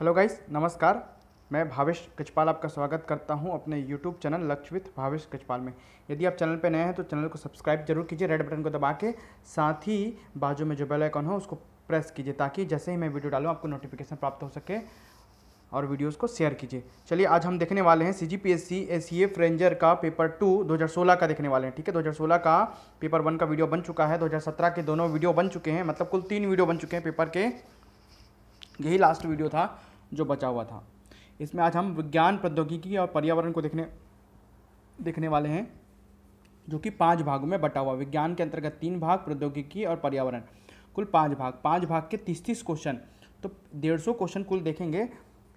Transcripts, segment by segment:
hello guys नमस्कार मैं भावेश कचपाल आपका स्वागत करता हूं अपने YouTube channel Lakshya with Bhavesh Kachpal में यदि आप चैनल पर नए हैं तो चैनल को सब्सक्राइब जरूर कीजिए रेड बटन को दबा के साथ ही बाजू में जो बेल आइकॉन हो उसको प्रेस कीजिए ताकि जैसे ही मैं वीडियो डालूँ आपको नोटिफिकेशन प्राप्त हो सके और वीडियोज़ को शेयर कीजिए चलिए आज हम देखने वाले हैं C G P S C S C F ranger का पेपर टू दो का देखने वाले हैं ठीक है दो का पेपर वन का वीडियो बन चुका है दो के दोनों वीडियो बन चुके हैं मतलब कुल तीन वीडियो बन चुके हैं पेपर के यही लास्ट वीडियो था जो बचा हुआ था इसमें आज हम विज्ञान प्रौद्योगिकी और पर्यावरण को देखने देखने वाले हैं जो कि पांच भागों में बटा हुआ विज्ञान के अंतर्गत तीन भाग प्रौद्योगिकी और पर्यावरण कुल पांच भाग पांच भाग के तीस तीस क्वेश्चन तो डेढ़ सौ क्वेश्चन कुल देखेंगे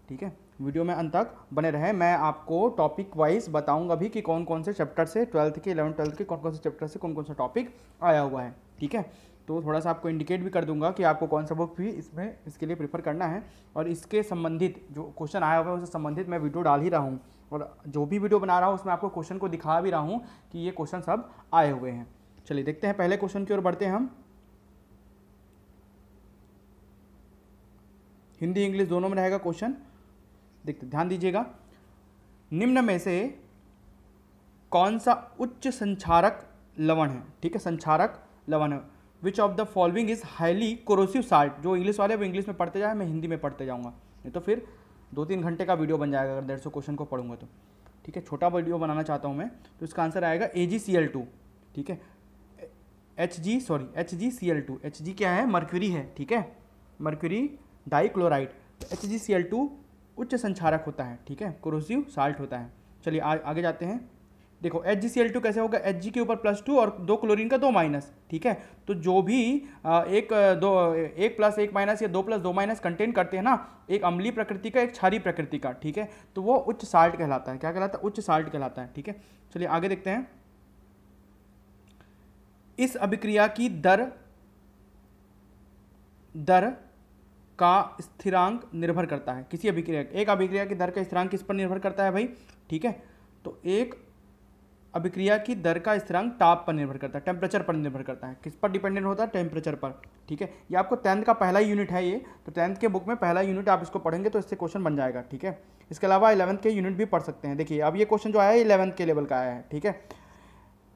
ठीक है वीडियो में अंत तक बने रहे मैं आपको टॉपिक वाइज बताऊंगा भी कि कौन कौन से चैप्टर से ट्वेल्थ के इलेवन ट्वेल्थ के कौन कौन से चैप्टर से कौन कौन सा टॉपिक आया हुआ है ठीक है तो थोड़ा सा आपको इंडिकेट भी कर दूंगा कि आपको कौन सा बुक भी इसमें इसके लिए प्रीफर करना है और इसके संबंधित जो क्वेश्चन आया हुआ है उससे संबंधित मैं वीडियो डाल ही रहा हूँ और जो भी वीडियो बना रहा हूँ उसमें आपको क्वेश्चन को दिखा भी रहा हूँ कि ये क्वेश्चन सब आए हुए हैं चलिए देखते हैं पहले क्वेश्चन की ओर बढ़ते हैं हम हिंदी इंग्लिश दोनों में रहेगा क्वेश्चन देखते ध्यान दीजिएगा निम्न में से कौन सा उच्च संचारक लवण है ठीक है संचारक लवण है which of the following is highly corrosive salt जो इंग्लिश वाले वो इंग्लिश में पढ़ते जाए मैं हिंदी में पढ़ते जाऊँगा नहीं तो फिर दो तीन घंटे का वीडियो बन जाएगा अगर डेढ़ सौ क्वेश्चन को पढ़ूंगा तो ठीक है छोटा वीडियो बनाना चाहता हूँ मैं तो इसका आंसर आएगा ए जी सी एल टू ठीक है H G sorry H G C L two H G क्या है मर्क्यूरी है ठीक है mercury dichloride H G C L two उच्च संचारक होता है ठीक है क्रोसिव साल्ट होता है चलिए आगे जाते हैं देखो H G C L two कैसे होगा एच जी के ऊपर प्लस टू और दो क्लोरीन का दो माइनस ठीक है तो जो भी एक दो एक प्लस एक माइनस या दो प्लस दो माइनस कंटेन करते हैं ना एक अम्लीय प्रकृति का एक छारी प्रकृति का ठीक है तो वो उच्च साल्ट कहलाता है क्या कहलाता है उच्च साल्ट कहलाता है ठीक है चलिए आगे देखते हैं इस अभिक्रिया की दर दर का स्थिरांक निर्भर करता है किसी अभिक्रिया एक अभिक्रिया की दर का स्थिरांक किस पर निर्भर करता है भाई ठीक है तो एक अभिक्रिया की दर का स्थिरांक ताप पर निर्भर करता है टेम्परेचर पर निर्भर करता है किस पर डिपेंडेंट होता है टेम्परेचर पर ठीक है ये आपको टेंथ का पहला यूनिट है ये तो टेंथ के बुक में पहला यूनिट आप इसको पढ़ेंगे तो इससे क्वेश्चन बन जाएगा ठीक है इसके अलावा इलेवंथ के यूनिट भी पढ़ सकते हैं देखिए अब ये क्वेश्चन जो आया है इलेवंथ के लेवल का आया है ठीक है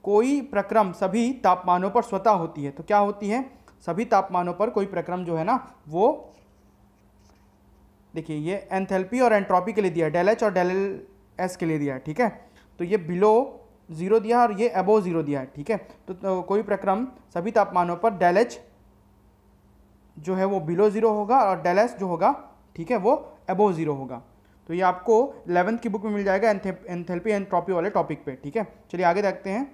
कोई प्रक्रम सभी तापमानों पर स्वतः होती है तो क्या होती है सभी तापमानों पर कोई प्रक्रम जो है ना वो देखिए ये एंथेल्पी और एंट्रोपी के लिए दिया है डेल एच और डेल एस के लिए दिया है ठीक है तो ये बिलो जीरो दिया और ये अबो जीरो दिया है ठीक है तो, तो कोई प्रक्रम सभी तापमानों पर डेल एच जो है वो बिलो ज़ीरो होगा और डेल एस जो होगा ठीक है वो अबो ज़ीरो होगा तो ये आपको इलेवंथ की बुक में मिल जाएगा एंथेल्पी एंड ट्रॉपी वाले टॉपिक पे ठीक है चलिए आगे देखते हैं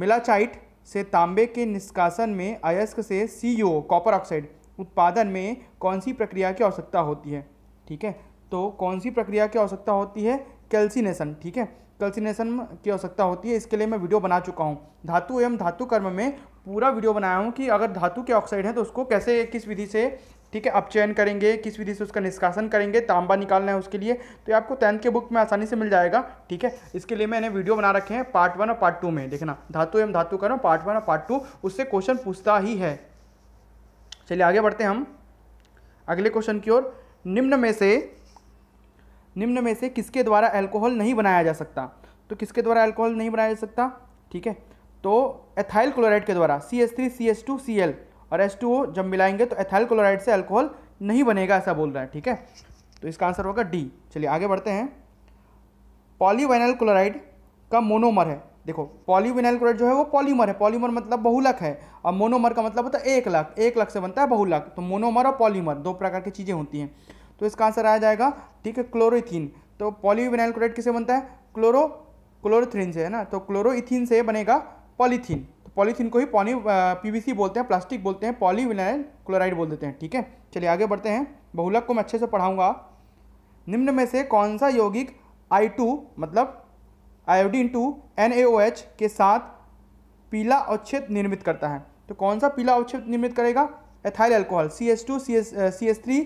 मिलाचाइट से तांबे के निष्कासन में अयस्क से सी कॉपर ऑक्साइड उत्पादन में कौन सी प्रक्रिया की आवश्यकता होती है ठीक है तो कौन सी प्रक्रिया की आवश्यकता होती है कैल्सिनेशन ठीक है कैल्सिनेशन की आवश्यकता होती है इसके लिए मैं वीडियो बना चुका हूँ धातु एवं धातु कर्म में पूरा वीडियो बनाया हूँ कि अगर धातु के ऑक्साइड है तो उसको कैसे किस विधि से ठीक है चयन करेंगे किस विधि से उसका निष्कासन करेंगे तांबा निकालना है उसके लिए तो आपको टेंथ के बुक में आसानी से मिल जाएगा ठीक है इसके लिए मैंने वीडियो बना रखे हैं पार्ट वन और पार्ट टू में देखना धातु एवं धातु कर्म पार्ट वन और पार्ट टू उससे क्वेश्चन पूछता ही है चलिए आगे बढ़ते हैं हम अगले क्वेश्चन की ओर निम्न में से निम्न में से किसके द्वारा अल्कोहल नहीं बनाया जा सकता तो किसके द्वारा अल्कोहल नहीं बनाया जा सकता ठीक है तो एथाइल क्लोराइड के द्वारा C S three C S two C L और एस टू ओ जब मिलाएंगे तो एथाइल क्लोराइड से अल्कोहल नहीं बनेगा ऐसा बोल रहा है ठीक है तो इसका आंसर होगा डी चलिए आगे बढ़ते हैं पॉलीवाइनल क्लोराइड का मोनोमर है देखो पॉलीविनाइल क्लोराइड जो है वो पॉलीमर है पॉलीमर मतलब बहुलक है और मोनोमर का मतलब होता है एक लाख एक लाख से बनता है बहुलक तो मोनोमर और पॉलीमर दो प्रकार की चीज़ें होती हैं तो इसका आंसर आया जाएगा ठीक है क्लोरोथीन तो पॉलीविनाइल क्लोराइड किसे बनता है क्लोरो क्लोरोथ्रिन से है ना तो क्लोरोथिन से बनेगा पॉलीथीन तो पॉलीथीन को ही पॉली पीवीसी बोलते हैं प्लास्टिक बोलते हैं पॉलीविनाइल क्लोराइड बोल देते हैं ठीक है चलिए आगे बढ़ते हैं बहुलक को मैं अच्छे से पढ़ाऊंगा निम्न में से कौन सा यौगिक आई टू मतलब आयोडीन टू एन के साथ पीला अवच्छेद निर्मित करता है तो कौन सा पीला अवच्छेद निर्मित करेगा ethyl alcohol C S two C S C S three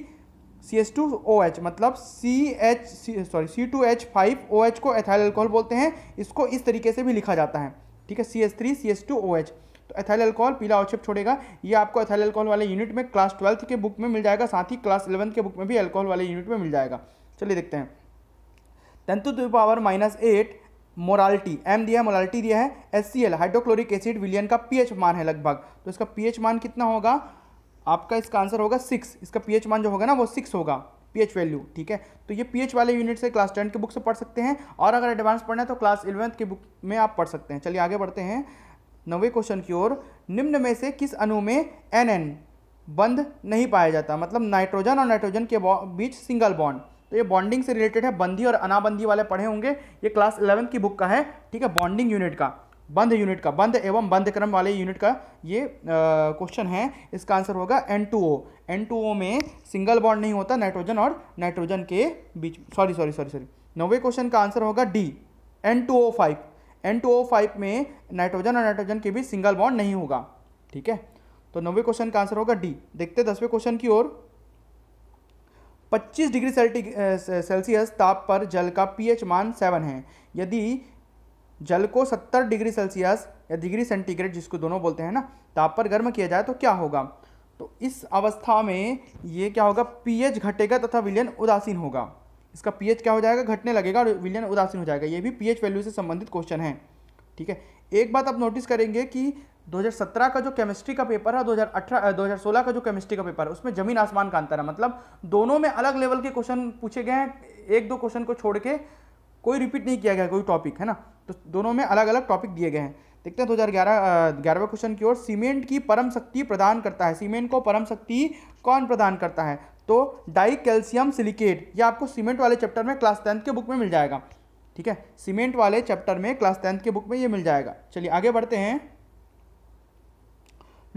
C H two O H मतलब C H sorry C two H five O H को एथाइल अल्कोहल बोलते हैं इसको इस तरीके से भी लिखा जाता है ठीक है C H three C H two O H तो एथाइल अल्कोहल पीला औक्षेप छोड़ेगा ये आपको एथाइल अल्कोहल वाले यूनिट में क्लास ट्वेल्थ के बुक में मिल जाएगा साथ ही क्लास इलेवंथ के बुक में भी अल्कोहल वाले यूनिट में मिल जाएगा चलिए देखते हैं tenth to power minus eight molarity M दिया है मोरालिटी दिया है S C L hydrochloric acid विलियन का पी एच मान है लगभग तो इसका पी एच मान कितना होगा आपका इसका आंसर होगा सिक्स इसका पीएच मान जो होगा ना वो सिक्स होगा पीएच वैल्यू ठीक है तो ये पीएच वाले यूनिट से क्लास टेंथ की बुक से पढ़ सकते हैं और अगर एडवांस पढ़ना है तो क्लास इलेवंथ की बुक में आप पढ़ सकते हैं चलिए आगे बढ़ते हैं नवे क्वेश्चन की ओर निम्न में से किस अनु में एन एन बंद नहीं पाया जाता मतलब नाइट्रोजन और नाइट्रोजन के बीच सिंगल बॉन्ड तो ये बॉन्डिंग से रिलेटेड है बंदी और अनाबंदी वाले पढ़े होंगे ये क्लास इलेवंथ की बुक का है ठीक है बॉन्डिंग यूनिट का बंद यूनिट का बंद एवं बंद क्रम वाले यूनिट का ये क्वेश्चन है इसका आंसर होगा N two O N two O में सिंगल बॉन्ड नहीं होता नाइट्रोजन और नाइट्रोजन के बीच सॉरी सॉरी सॉरी सॉरी नौवे क्वेश्चन का आंसर होगा D N two O five N two O five में नाइट्रोजन और नाइट्रोजन के बीच सिंगल बॉन्ड नहीं होगा ठीक है तो नौवे क्वेश्चन का आंसर होगा डी देखते दसवें क्वेश्चन की ओर 25 डिग्री सेल्सियस ताप पर जल का पीएच मान 7 है यदि जल को 70 डिग्री सेल्सियस या डिग्री सेंटीग्रेड जिसको दोनों बोलते हैं ना ताप पर गर्म किया जाए तो क्या होगा तो इस अवस्था में ये क्या होगा पीएच घटेगा तथा विलियन उदासीन होगा इसका पीएच क्या हो जाएगा घटने लगेगा और विलियन उदासीन हो जाएगा ये भी पीएच वैल्यू से संबंधित क्वेश्चन है ठीक है एक बात आप नोटिस करेंगे कि 2017 का जो केमिस्ट्री का पेपर है 2018 2016 का जो केमिस्ट्री का पेपर है उसमें जमीन आसमान का अंतर है मतलब दोनों में अलग लेवल के क्वेश्चन पूछे गए हैं एक दो क्वेश्चन को छोड़ के कोई रिपीट नहीं किया गया कोई टॉपिक है ना तो दोनों में अलग अलग टॉपिक दिए गए हैं देखते हैं दो हज़ार ग्यारह ग्यारहवें क्वेश्चन की ओर सीमेंट की परम शक्ति प्रदान करता है सीमेंट को परम शक्ति कौन प्रदान करता है तो डाई कैल्शियम सिलिकेट ये आपको सीमेंट वाले चैप्टर में क्लास टेंथ के बुक में मिल जाएगा ठीक है सीमेंट वाले चैप्टर में क्लास टेंथ के बुक में ये मिल जाएगा चलिए आगे बढ़ते हैं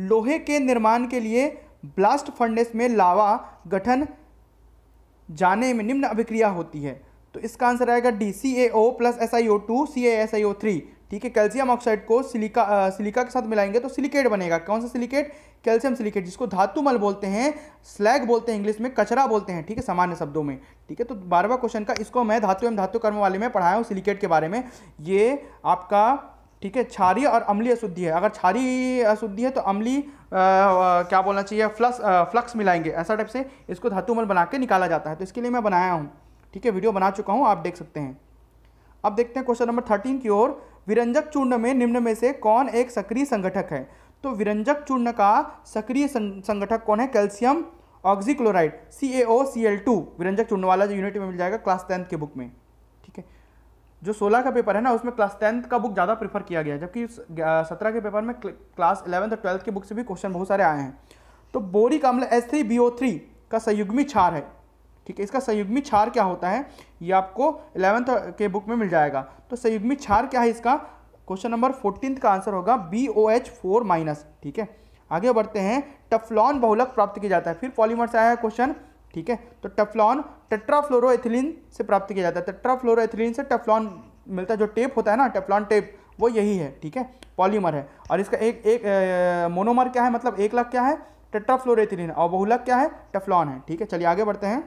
लोहे के निर्माण के लिए ब्लास्ट फंडेस में लावा गठन जाने में निम्न अभिक्रिया होती है तो इसका आंसर आएगा D C A O plus S I O two C A S I O three ठीक है कैल्शियम ऑक्साइड को सिलिका आ, सिलिका के साथ मिलाएंगे तो सिलिकेट बनेगा कौन सा सिलिकेट कैल्शियम सिलिकेट जिसको धातुमल बोलते हैं स्लैग बोलते हैं इंग्लिश में कचरा बोलते हैं ठीक है सामान्य शब्दों में ठीक है तो बारहवा क्वेश्चन का इसको मैं धातु एवं धातु कर्म वाले में पढ़ाया हूँ सिलिकेट के बारे में ये आपका ठीक है छारी और अम्लीय अशुद्धि है अगर छारी अशुद्धि है तो अम्ली क्या बोलना चाहिए फ्लक्स फ्लक्स मिलाएंगे ऐसा टाइप से इसको धातुमल बना के निकाला जाता है तो इसके लिए मैं बनाया हूँ ठीक है वीडियो बना चुका हूँ आप देख सकते हैं अब देखते हैं क्वेश्चन नंबर थर्टीन की ओर विरंजक चूर्ण में निम्न में से कौन एक सक्रिय संगठक है तो विरंजक चूर्ण का सक्रिय संगठक कौन है calcium oxychloride C A O C L two विरंजक चूर्ण वाला जो यूनिट में मिल जाएगा क्लास टेंथ के बुक में ठीक है जो सोलह का पेपर है ना उसमें क्लास टेंथ का बुक ज़्यादा प्रीफर किया गया जबकि सत्रह के पेपर में क्लास इलेवंथ और ट्वेल्थ के बुक से भी क्वेश्चन बहुत सारे आए हैं तो बोरिक अम्ल S three B O three का संयुग्मी क्षार है ठीक है इसका संयुग्मी क्षार क्या होता है ये आपको इलेवंथ के बुक में मिल जाएगा तो संयुग्मी क्षार क्या है इसका क्वेश्चन नंबर फोर्टीन का आंसर होगा B O H four minus ठीक है आगे बढ़ते हैं टफलॉन बहुलक प्राप्त किया जाता है फिर पॉलीमर से आया है क्वेश्चन ठीक है तो टफलॉन टेट्राफ्लोरोएथिलीन से प्राप्त किया जाता है टेट्राफ्लोरोथिलीन से टफलॉन मिलता है जो टेप होता है ना टेफ्लॉन टेप वो यही है ठीक है पॉलीमर है और इसका एक एक मोनोमर क्या है मतलब एक लाख क्या है टेट्राफ्लोरेथिलीन और बहुलक क्या है टेफ्लॉन है ठीक है चलिए आगे बढ़ते हैं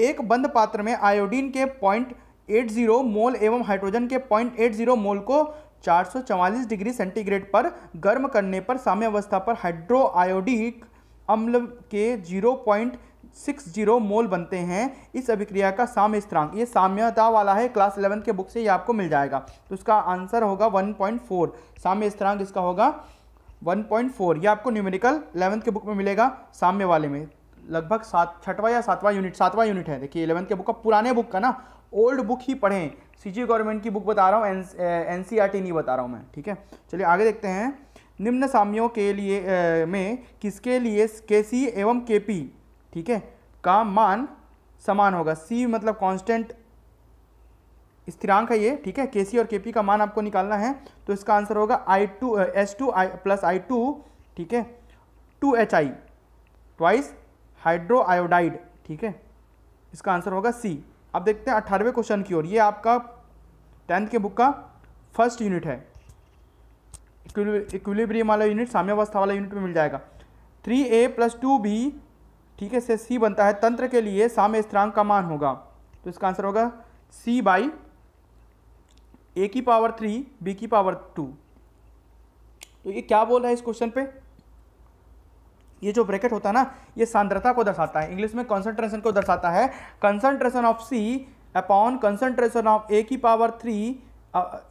एक बंद पात्र में आयोडीन के पॉइंट एट जीरो मोल एवं हाइड्रोजन के पॉइंट एट जीरो मोल को 444 डिग्री सेंटीग्रेड पर गर्म करने पर साम्यावस्था पर हाइड्रो आयोडिक अम्ल के 0.60 मोल बनते हैं इस अभिक्रिया का साम्य स्थिरांक ये साम्यता वाला है क्लास इलेवंथ के बुक से ये आपको मिल जाएगा तो इसका आंसर होगा 1.4 साम्य स्थिरांक इसका होगा 1.4 ये आपको न्यूमेरिकल इलेवंथ के बुक में मिलेगा साम्य वाले में लगभग सात छठवा या सातवां यूनिट सातवां यूनिट है देखिए इलेवंथ के बुक का पुराने बुक का ना ओल्ड बुक ही पढ़ें सीजी गवर्नमेंट की बुक बता रहा हूँ एन e नहीं बता रहा हूँ मैं ठीक है चलिए आगे देखते हैं निम्न सामियों के लिए ए, में किसके लिए के सी एवं के पी ठीक है का मान समान होगा सी मतलब कांस्टेंट स्थिरांक है ये ठीक है के सी और के पी का मान आपको निकालना है तो इसका आंसर होगा I two S two I plus I two ठीक है two H I twice hydro iodide ठीक है इसका आंसर होगा सी अब देखते हैं अठारहवें क्वेश्चन की ओर ये आपका टेंथ के बुक का फर्स्ट यूनिट है इक्विलिब्रियम वाला यूनिट साम्यावस्था वाला यूनिट में मिल जाएगा three A plus two B ठीक है से सी बनता है तंत्र के लिए साम्य स्थिरांक का मान होगा तो इसका आंसर होगा सी बाई ए की पावर थ्री बी की पावर टू तो ये क्या बोल रहा है इस क्वेश्चन पे ये जो ब्रैकेट होता है ना ये सांद्रता को दर्शाता है इंग्लिश में कंसंट्रेशन को दर्शाता है concentration of C upon concentration of A की power three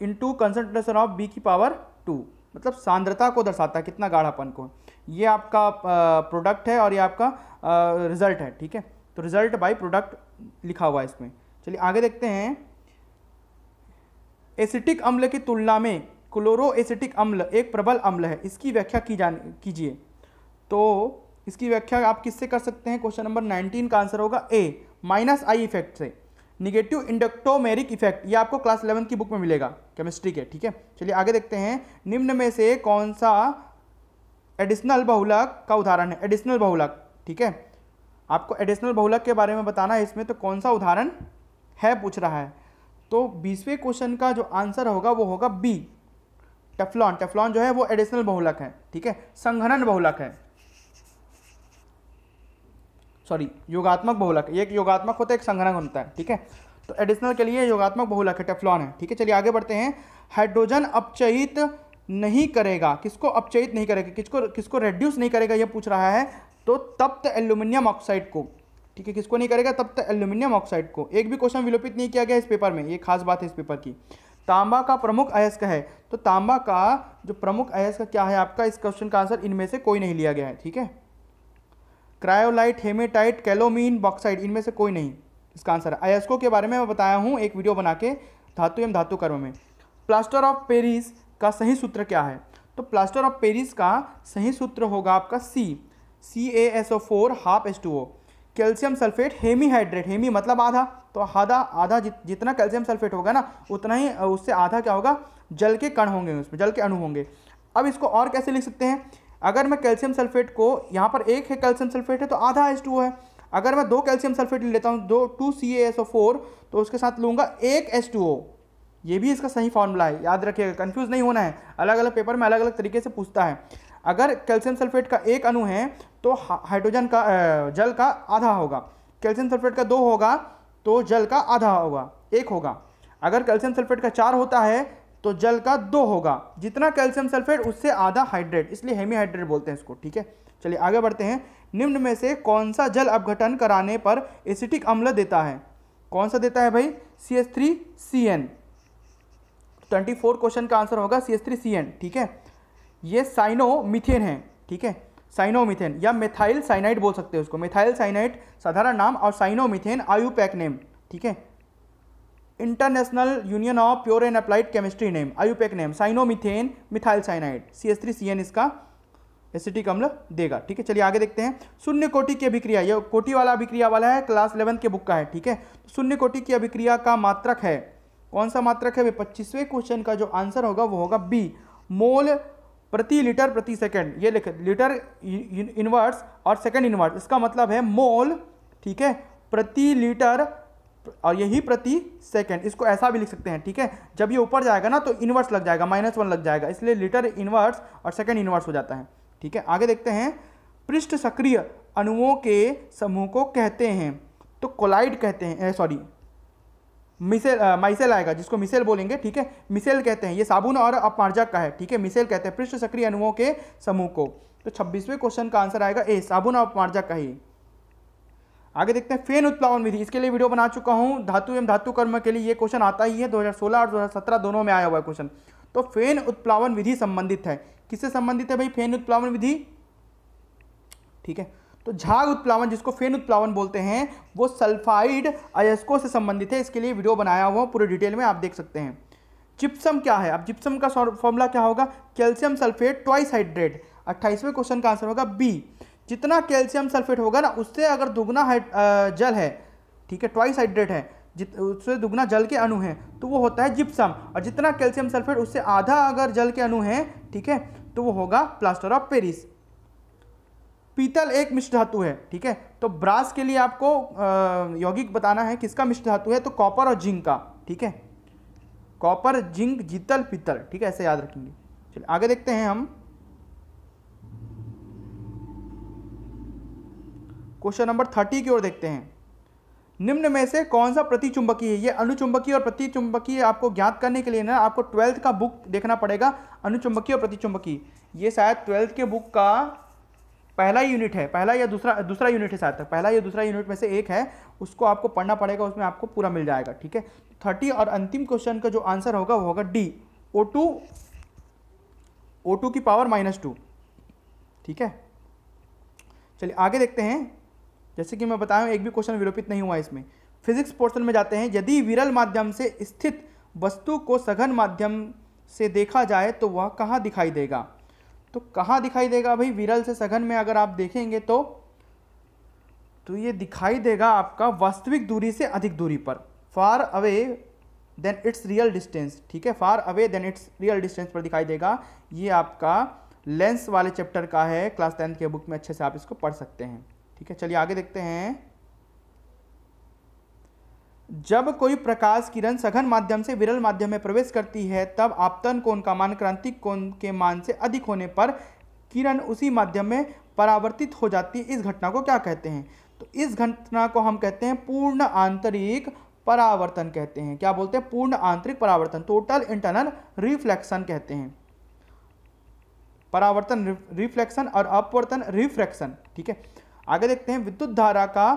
into concentration of B की पावर टू मतलब सांद्रता को दर्शाता है कितना गाढ़ापन को ये आपका प्रोडक्ट है और ये आपका रिजल्ट है ठीक है तो रिजल्ट बाई प्रोडक्ट लिखा हुआ है इसमें चलिए आगे देखते हैं एसिटिक अम्ल की तुलना में क्लोरो एसिटिक अम्ल एक प्रबल अम्ल है इसकी व्याख्या की जान कीजिए तो इसकी व्याख्या आप किससे कर सकते हैं क्वेश्चन नंबर 19 का आंसर होगा ए माइनस आई इफेक्ट से निगेटिव इंडक्टोमेरिक इफेक्ट ये आपको क्लास इलेवन की बुक में मिलेगा केमिस्ट्री के ठीक है चलिए आगे देखते हैं निम्न में से कौन सा एडिशनल बहुलक का उदाहरण है एडिशनल बहुलक ठीक है आपको एडिशनल बहुलक के बारे में बताना है इसमें तो कौन सा उदाहरण है पूछ रहा है तो बीसवें क्वेश्चन का जो आंसर होगा वो होगा बी टेफ्लॉन टेफ्लॉन जो है वो एडिशनल बहुलक है ठीक है संघनन बहुलक है सॉरी योगात्मक बहुलक एक योगात्मक होता है एक संग्रह होता है ठीक है तो एडिशनल के लिए योगात्मक बहुलक है टेफ्लॉन है ठीक है चलिए आगे बढ़ते हैं हाइड्रोजन अपचयित नहीं करेगा किसको अपचयित नहीं करेगा किसको किसको रेड्यूस नहीं करेगा यह पूछ रहा है तो तप्त एल्यूमिनियम ऑक्साइड को ठीक है किसको नहीं करेगा तप्त एल्यूमिनियम ऑक्साइड को एक भी क्वेश्चन विलोपित नहीं किया गया इस पेपर में ये खास बात है इस पेपर की तांबा का प्रमुख अयस्क है तो तांबा का जो प्रमुख अयस्क क्या है आपका इस क्वेश्चन का आंसर इनमें से कोई नहीं लिया गया है ठीक है क्रायोलाइट हेमेटाइट कैलोमीन बॉक्साइड इनमें से कोई नहीं इसका आंसर है अयस्को के बारे में मैं बताया हूँ एक वीडियो बना के धातु एवं धातु कर्म में प्लास्टर ऑफ पेरिस का सही सूत्र क्या है तो प्लास्टर ऑफ पेरिस का सही सूत्र होगा आपका C C A S O four half S two O calcium sulphate hemi hydrate hemi मतलब आधा तो आधा आधा जित, जितना कैल्शियम सल्फेट होगा ना उतना ही उससे आधा क्या होगा जल के कण होंगे उसमें जल के अणु होंगे अब इसको और कैसे लिख सकते हैं अगर मैं कैल्शियम सल्फेट को यहाँ पर एक है कैल्शियम सल्फेट है तो आधा एच टू है अगर मैं दो कैल्शियम सल्फेट लेता हूँ दो two C S O four तो उसके साथ लूँगा एक एच टू ओ ये भी इसका सही फॉर्मूला है याद रखिएगा कन्फ्यूज़ नहीं होना है अलग अलग पेपर में अलग अलग तरीके से पूछता है अगर कैल्शियम सल्फेट का एक अणु है तो हाइड्रोजन का जल का आधा होगा कैल्शियम सल्फेट का दो होगा तो जल का आधा होगा एक होगा अगर कैल्शियम सल्फेट का चार होता है तो जल का दो होगा जितना कैल्शियम सल्फेट उससे आधा हाइड्रेट इसलिए हेमी हाइड्रेट बोलते हैं इसको ठीक है चलिए आगे बढ़ते हैं निम्न में से कौन सा जल अपघटन कराने पर एसिटिक अम्ल देता है कौन सा देता है भाई C S three C N twenty four question का आंसर होगा C S three C N ठीक है ये साइनोमिथेन है ठीक है साइनोमिथेन या मेथाइल साइनाइड बोल सकते हैं उसको मेथाइल साइनाइड साधारण नाम और साइनोमिथेन आयुपैक नेम ठीक है International Union of Pure and Applied Chemistry name IUPAC name cyanomethane methyl cyanide C S three C N इसका एसिटिक अम्ल मतलब देगा ठीक है चलिए आगे देखते हैं शून्य कोटि की अभिक्रिया ये कोटि वाला अभिक्रिया वाला है क्लास इलेवंथ के बुक का है ठीक है तो शून्य कोटि की अभिक्रिया का मात्रक है कौन सा मात्रक है वे पच्चीसवें क्वेश्चन का जो आंसर होगा वो होगा बी मोल प्रति लीटर प्रति सेकेंड ये लिख लीटर इनवर्स और सेकेंड इनवर्स इसका मतलब है मोल ठीक है प्रति लीटर और यही प्रति सेकेंड इसको ऐसा भी लिख सकते हैं ठीक है जब ये ऊपर जाएगा ना तो इन्वर्स लग जाएगा माइनस वन लग जाएगा इसलिए लीटर इन्वर्स और सेकेंड इन्वर्स हो जाता है ठीक है आगे देखते हैं पृष्ठ सक्रिय अणुओं के समूह को कहते हैं तो कोलाइड कहते हैं सॉरी मिसेल माइसेल आएगा जिसको मिसेल बोलेंगे ठीक है मिसेल कहते हैं ये साबुन और अपार्जक का है ठीक है मिसेल कहते हैं पृष्ठ सक्रिय अणुओं के समूह को तो छब्बीसवें क्वेश्चन का आंसर आएगा ए साबुन और अपार्जक का ही आगे देखते हैं फेन उत्प्लावन विधि इसके लिए वीडियो बना चुका हूँ धातु एवं धातु कर्म के लिए ये क्वेश्चन आता ही है 2016 और 2017 दोनों में आया हुआ है क्वेश्चन तो फेन उत्प्लावन विधि संबंधित है किससे संबंधित है भाई फेन उत्प्लावन विधि ठीक है तो झाग उत्प्लावन जिसको फेन उत्प्लावन बोलते हैं वो सल्फाइड अयस्को से संबंधित है इसके लिए वीडियो बनाया हुआ पूरे डिटेल में आप देख सकते हैं जिप्सम क्या है अब जिप्सम का फॉर्मूला क्या होगा कैल्शियम सल्फेट ट्वाइस हाइड्रेट अट्ठाईसवें क्वेश्चन का आंसर होगा बी जितना कैल्शियम सल्फेट होगा ना उससे अगर दुगना जल है ठीक है ट्वाइस हाइड्रेट है जित उससे दुगना जल के अणु हैं तो वो होता है जिप्सम और जितना कैल्शियम सल्फेट उससे आधा अगर जल के अणु हैं ठीक है तो वो होगा प्लास्टर ऑफ पेरिस पीतल एक मिश्र धातु है ठीक है तो ब्रास के लिए आपको यौगिक बताना है किसका मिश्र धातु है तो कॉपर और जिंक का ठीक है कॉपर जिंक जीतल पीतल ठीक है ऐसे याद रखेंगे चलिए आगे देखते हैं हम क्वेश्चन नंबर थर्टी की ओर देखते हैं निम्न में से कौन सा प्रतिचुंबकीय है ये अनुचुंबकीय और प्रतिचुंबकीय आपको ज्ञात करने के लिए ना आपको ट्वेल्थ का बुक देखना पड़ेगा अनुचुंबकीय और प्रतिचुंबकीय ये शायद ट्वेल्थ के बुक का पहला यूनिट है पहला या दूसरा दूसरा यूनिट है शायद तक पहला या दूसरा यूनिट में से एक है उसको आपको पढ़ना पड़ेगा उसमें आपको पूरा मिल जाएगा ठीक है थर्टी और अंतिम क्वेश्चन का जो आंसर होगा वो होगा D O two O two की पावर माइनस टू ठीक है चलिए आगे देखते हैं जैसे कि मैं बताया एक भी क्वेश्चन विरोपित नहीं हुआ इसमें फिजिक्स पोर्शन में जाते हैं यदि विरल माध्यम से स्थित वस्तु को सघन माध्यम से देखा जाए तो वह कहाँ दिखाई देगा तो कहाँ दिखाई देगा भाई विरल से सघन में अगर आप देखेंगे तो तो ये दिखाई देगा आपका वास्तविक दूरी से अधिक दूरी पर far away than it's real distance ठीक है far away than it's real distance पर दिखाई देगा ये आपका लेंस वाले चैप्टर का है क्लास टेंथ के बुक में अच्छे से आप इसको पढ़ सकते हैं ठीक है चलिए आगे देखते हैं जब कोई प्रकाश किरण सघन माध्यम से विरल माध्यम में प्रवेश करती है तब आपतन कोण का मान क्रांतिक कोण के मान से अधिक होने पर किरण उसी माध्यम में परावर्तित हो जाती है इस घटना को क्या कहते हैं तो इस घटना को हम कहते हैं पूर्ण आंतरिक परावर्तन कहते हैं क्या बोलते हैं पूर्ण आंतरिक परावर्तन टोटल इंटरनल रिफ्लेक्शन कहते हैं परावर्तन रिफ्लेक्शन और अपवर्तन रिफ्रैक्शन ठीक है आगे देखते हैं विद्युत धारा का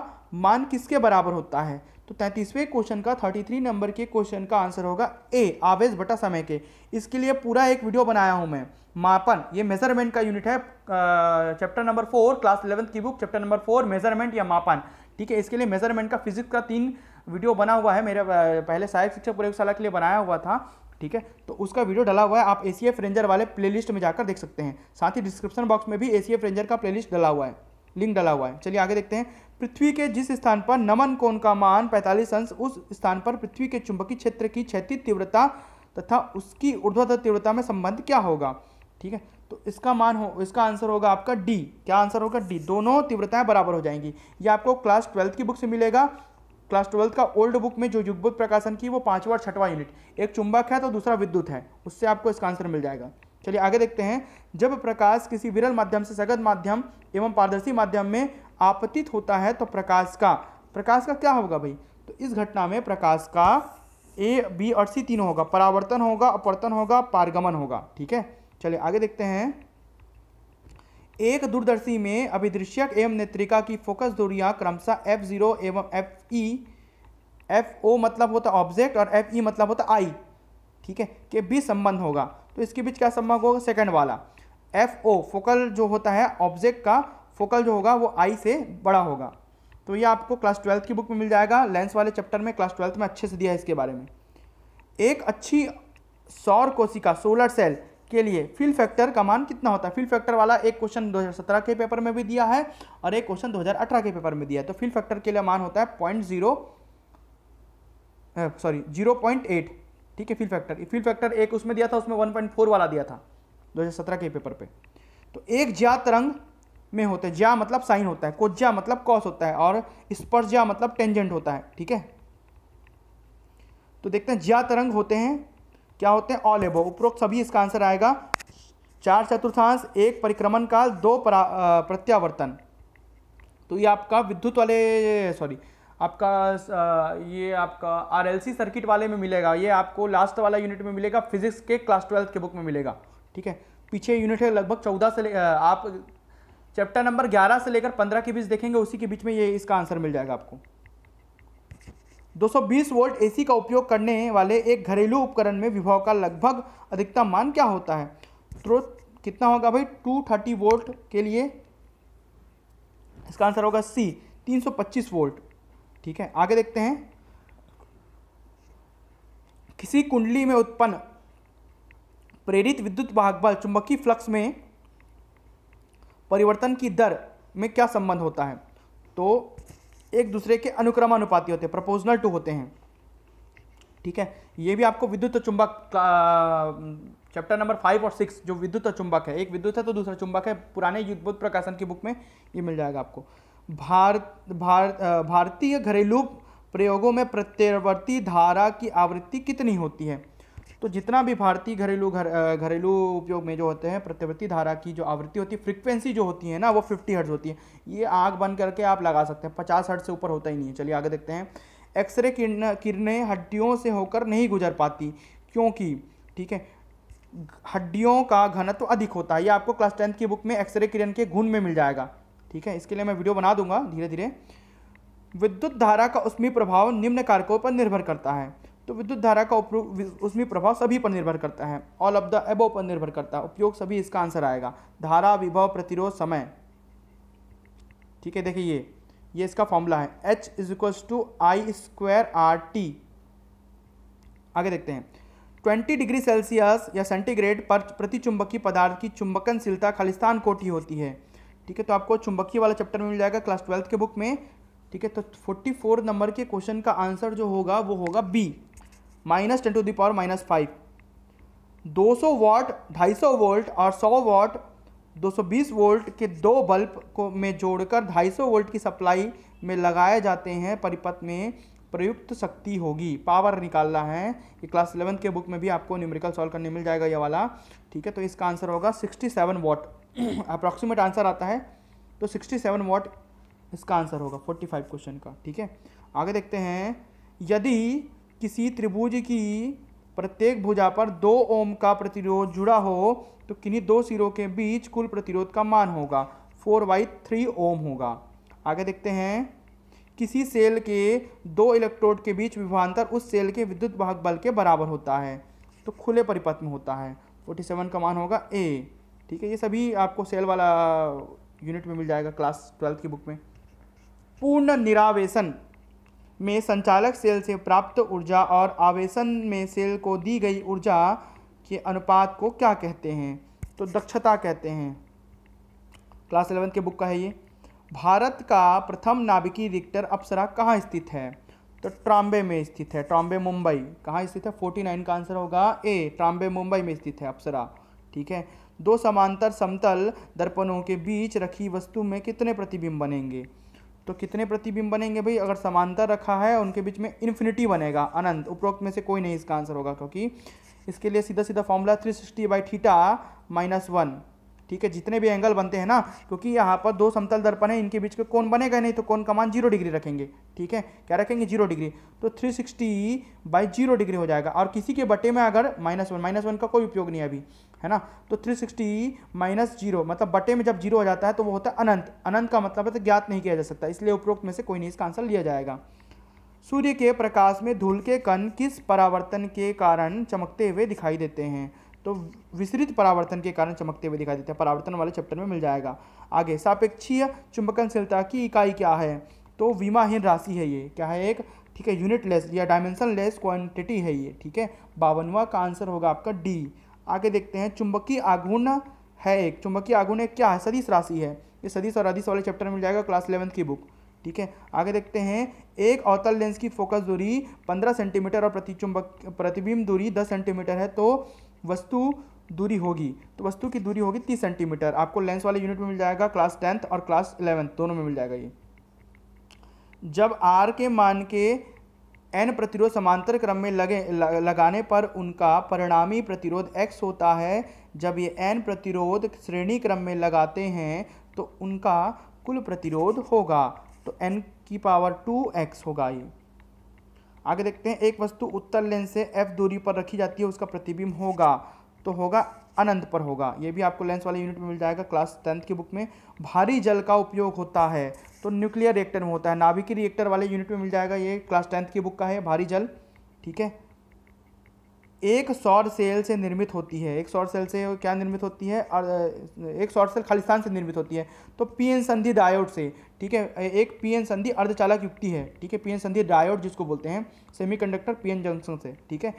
मान किसके बराबर होता है तो तैंतीसवें क्वेश्चन का थर्टी थ्री नंबर के क्वेश्चन का आंसर होगा ए आवेश बटा समय के इसके लिए पूरा एक वीडियो बनाया हूं मैं मापन ये मेजरमेंट का यूनिट है chapter number four class eleventh की book chapter number four measurement या मापन ठीक है इसके लिए मेजरमेंट का फिजिक्स का तीन वीडियो बना हुआ है मेरे पहले सहायक शिक्षक प्रयोगशाला के लिए बनाया हुआ था ठीक है तो उसका वीडियो डला हुआ है आप ए रेंजर वाले प्लेलिस्ट में जाकर देख सकते हैं साथ ही डिस्क्रिप्शन बॉक्स में भी ए सी रेंजर का प्लेलिस्ट डला हुआ है लिंक डाला हुआ है चलिए आगे देखते हैं पृथ्वी के जिस स्थान पर नमन कोण का मान 45 अंश उस स्थान पर पृथ्वी के चुंबकीय क्षेत्र की क्षैतिज तीव्रता तथा उसकी ऊर्ध्वाधर तीव्रता में संबंध क्या होगा ठीक है तो इसका मान हो इसका आंसर होगा आपका डी क्या आंसर होगा डी दोनों तीव्रताएं बराबर हो जाएंगी ये आपको क्लास ट्वेल्थ की बुक से मिलेगा क्लास ट्वेल्थ का ओल्ड बुक में जो युगबुद्ध प्रकाशन की वो पांचवा छठवां यूनिट एक चुंबक है तो दूसरा विद्युत है उससे आपको इसका आंसर मिल जाएगा चलिए आगे देखते हैं जब प्रकाश किसी विरल माध्यम से सघन माध्यम एवं पारदर्शी माध्यम में आपतित होता है तो प्रकाश का प्रकाश का क्या होगा भाई तो इस घटना में प्रकाश का ए बी और सी तीनों होगा परावर्तन होगा अपर्तन होगा पारगमन होगा ठीक है चलिए आगे देखते हैं एक दूरदर्शी में अभिदृश्यक एवं नेत्रिका की फोकस दूरियां क्रमशः एफ जीरो एवं एफ ई एफ ओ मतलब होता ऑब्जेक्ट और एफ ई e मतलब होता आई ठीक है के बीच संबंध होगा तो इसके बीच क्या संभव होगा सेकंड वाला एफ ओ फोकल जो होता है ऑब्जेक्ट का फोकल जो होगा वो आई से बड़ा होगा तो ये आपको क्लास ट्वेल्थ की बुक में मिल जाएगा लेंस वाले चैप्टर में क्लास ट्वेल्थ में अच्छे से दिया है इसके बारे में एक अच्छी सौर कोशिका सोलर सेल के लिए फिल फैक्टर का मान कितना होता है फिल फैक्टर वाला एक क्वेश्चन 2017 के पेपर में भी दिया है और एक क्वेश्चन 2018 के पेपर में दिया है तो फिल फैक्टर के लिए मान होता है point zero sorry zero point eight ठीक है फील फैक्टर फील फैक्टर एक उसमें दिया था उसमें वन पॉइंट फोर वाला दिया था दो हज़ार सत्रह के पेपर पे तो एक ज्या तरंग में होते हैं ज्या मतलब साइन होता है कोज्या मतलब कॉस होता है और स्पर्श ज्या मतलब टेंजेंट होता है ठीक है तो देखते हैं ज्या तरंग होते हैं क्या होते हैं ऑल एबो उपरोक्त सभी इसका आंसर आएगा चार चतुर्थांश एक परिक्रमण काल दो प्रत्यावर्तन तो ये आपका विद्युत वाले सॉरी आपका ये आपका आरएलसी सर्किट वाले में मिलेगा ये आपको लास्ट वाला यूनिट में मिलेगा फिजिक्स के क्लास ट्वेल्थ के बुक में मिलेगा ठीक है पीछे यूनिट है लगभग चौदह से आप चैप्टर नंबर ग्यारह से लेकर पंद्रह के बीच देखेंगे उसी के बीच में ये इसका आंसर मिल जाएगा आपको 220 वोल्ट एसी का उपयोग करने वाले एक घरेलू उपकरण में विभव का लगभग अधिकतम मान क्या होता है स्रोत कितना होगा भाई 230 वोल्ट के लिए इसका आंसर होगा सी 325 वोल्ट ठीक है आगे देखते हैं किसी कुंडली में उत्पन्न प्रेरित विद्युत वाहक बल चुंबकीय फ्लक्स में परिवर्तन की दर में क्या संबंध होता है तो एक दूसरे के अनुक्रमानुपाती होते हैं प्रपोजनल टू होते हैं ठीक है ये भी आपको विद्युत चुंबक चैप्टर नंबर फाइव और सिक्स जो विद्युत चुंबक है एक विद्युत है तो दूसरा चुंबक है पुराने युद्ध प्रकाशन की बुक में ये मिल जाएगा आपको भारत भारत भारतीय घरेलू प्रयोगों में प्रत्यवर्ती धारा की आवृत्ति कितनी होती है तो जितना भी भारतीय घरेलू घर घरेलू उपयोग में जो होते हैं प्रत्यवर्ती धारा की जो आवृत्ति होती है फ्रिक्वेंसी जो होती है ना वो फिफ्टी हर्ट्ज होती है ये आग बंद करके आप लगा सकते हैं पचास हर्ट्ज से ऊपर होता ही नहीं है चलिए आगे देखते हैं एक्सरे किरण किरणें हड्डियों से होकर नहीं गुजर पाती क्योंकि ठीक है हड्डियों का घनत्व तो अधिक होता है ये आपको क्लास टेंथ की बुक में एक्सरे किरण के गुण में मिल जाएगा ठीक है इसके लिए मैं वीडियो बना दूंगा धीरे धीरे विद्युत धारा का उसमें प्रभाव निम्न कारकों पर निर्भर करता है तो विद्युत धारा का उसमें प्रभाव सभी पर निर्भर करता है ऑल ऑफ द एबो पर निर्भर करता है उपयोग सभी इसका आंसर आएगा धारा विभव प्रतिरोध समय ठीक है देखिए ये ये इसका फॉर्मूला है H is equals to I square R T आगे देखते हैं 20 डिग्री सेल्सियस या सेंटीग्रेड पर प्रति चुंबकीय पदार्थ की चुंबकनशीलता खालिस्तान कोटी होती है ठीक है तो आपको चुंबकीय वाला चैप्टर में मिल जाएगा क्लास ट्वेल्थ के बुक में ठीक है तो फोर्टी फोर नंबर के क्वेश्चन का आंसर जो होगा वो होगा B minus ten to the power minus five दो सौ वॉट ढाई सौ वोल्ट और सौ वॉट दो सौ बीस वोल्ट के दो बल्ब को में जोड़कर ढाई सौ वोल्ट की सप्लाई में लगाए जाते हैं परिपथ में प्रयुक्त शक्ति होगी पावर निकालना है ये क्लास इलेवंथ के बुक में भी आपको न्यूमेरिकल सॉल्व करने मिल जाएगा ये वाला ठीक है तो इसका आंसर होगा sixty seven watt approximate answer आता है तो 67 वॉट इसका आंसर होगा 45 क्वेश्चन का ठीक है आगे देखते हैं यदि किसी त्रिभुज की प्रत्येक भुजा पर दो ओम का प्रतिरोध जुड़ा हो तो किन्हीं दो सिरों के बीच कुल प्रतिरोध का मान होगा फोर बाई थ्री ओम होगा आगे देखते हैं किसी सेल के दो इलेक्ट्रोड के बीच विभांतर उस सेल के विद्युत वाहक बल के बराबर होता है तो खुले परिपथ में होता है 47 का मान होगा ए ठीक है ये सभी आपको सेल वाला यूनिट में मिल जाएगा क्लास ट्वेल्थ की बुक में पूर्ण निरावेशन में संचालक सेल से प्राप्त ऊर्जा और आवेशन में सेल को दी गई ऊर्जा के अनुपात को क्या कहते हैं तो दक्षता कहते हैं क्लास एलेवन के बुक का है ये भारत का प्रथम नाभिकीय रिक्टर अप्सरा कहाँ स्थित है तो ट्राम्बे में स्थित है ट्राम्बे मुंबई कहाँ स्थित है फोर्टी नाइन का आंसर होगा ए ट्राम्बे मुंबई में स्थित है अप्सरा ठीक है दो समांतर समतल दर्पणों के बीच रखी वस्तु में कितने प्रतिबिंब बनेंगे तो कितने प्रतिबिंब बनेंगे भाई अगर समांतर रखा है उनके बीच में इन्फिनिटी बनेगा अनंत उपरोक्त में से कोई नहीं इसका आंसर होगा क्योंकि इसके लिए सीधा सीधा formula three sixty by theta minus one ठीक है जितने भी एंगल बनते हैं ना क्योंकि यहाँ पर दो समतल दर्पण है इनके बीच के कौन बनेगा नहीं तो कौन का मान जीरो डिग्री रखेंगे ठीक है क्या रखेंगे जीरो डिग्री तो three sixty by zero degree हो जाएगा और किसी के बटे में अगर माइनस वन माइनस वन का कोई उपयोग नहीं अभी है ना तो 360 सिक्सटी माइनस जीरो मतलब बटे में जब जीरो हो जाता है तो वो होता है अनंत अनंत का मतलब है तो ज्ञात नहीं किया जा सकता इसलिए उपरोक्त में से कोई नहीं इसका आंसर लिया जाएगा सूर्य के प्रकाश में धूल के कण किस परावर्तन के कारण चमकते हुए दिखाई देते हैं तो विसरित परावर्तन के कारण चमकते हुए दिखाई देते हैं परावर्तन वाले चैप्टर में मिल जाएगा आगे सापेक्षीय चुंबकनशीलता की इकाई क्या है तो विमाहीन राशि है ये क्या है एक ठीक है यूनिट लेस या डायमेंशन लेस क्वांटिटी है ये ठीक है बावनवा का आंसर होगा आपका डी आगे देखते हैं चुंबकीय आघूर्ण है एक चुंबकीय आघूर्ण एक क्या है सदिश राशि है ये सदिश और अधिस वाले चैप्टर में मिल जाएगा क्लास इलेवंथ की बुक ठीक है आगे देखते हैं एक अवतल लेंस की फोकस दूरी पंद्रह सेंटीमीटर और प्रतिचुंबक प्रतिबिंब दूरी दस सेंटीमीटर है तो वस्तु दूरी होगी तो वस्तु की दूरी होगी तीस सेंटीमीटर आपको लेंस वाले यूनिट में मिल जाएगा क्लास टेंथ और क्लास इलेवेंथ दोनों में मिल जाएगा ये जब आर के मान के एन प्रतिरोध समांतर क्रम में लगे लगाने पर उनका परिणामी प्रतिरोध एक्स होता है जब ये एन प्रतिरोध श्रेणी क्रम में लगाते हैं तो उनका कुल प्रतिरोध होगा तो एन की पावर टू एक्स होगा ये आगे देखते हैं एक वस्तु उत्तर लेन से एफ दूरी पर रखी जाती है उसका प्रतिबिंब होगा तो होगा अनंत पर होगा ये भी आपको लेंस वाले यूनिट में मिल जाएगा क्लास टेंथ की बुक में भारी जल का उपयोग होता है तो न्यूक्लियर रिएक्टर में होता है नाभिकी रिएक्टर वाले यूनिट में मिल जाएगा ये क्लास टेंथ की बुक का है भारी जल ठीक है एक सौर सेल से निर्मित होती है एक सौर सेल से क्या निर्मित होती है और एक सौर सेल खालिस्तान से निर्मित होती है तो पीएन संधि डायोड से ठीक है एक पीएन संधि अर्धचालक युक्ति है ठीक है पीएन संधि डायोड जिसको बोलते हैं सेमीकंडक्टर पीएन जंक्शन से ठीक है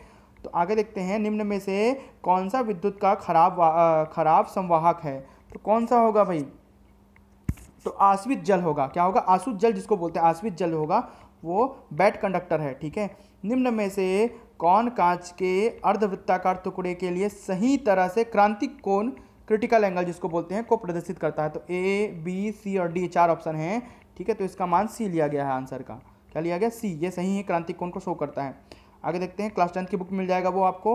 तो आगे देखते हैं निम्न में से कौन सा विद्युत का खराब खराब संवाहक है तो कौन सा होगा भाई तो आश्वित जल होगा क्या होगा आसुत जल जिसको बोलते हैं आश्वित जल होगा वो बैट कंडक्टर है ठीक है निम्न में से कौन कांच के अर्धवृत्ताकार टुकड़े के लिए सही तरह से क्रांतिक कोण क्रिटिकल एंगल जिसको बोलते हैं को प्रदर्शित करता है तो ए बी सी और डी चार ऑप्शन हैं ठीक है तो इसका मान सी लिया गया है आंसर का क्या लिया गया सी ये सही है क्रांतिक कोण को शो करता है आगे देखते हैं क्लास टेंथ की बुक मिल जाएगा वो आपको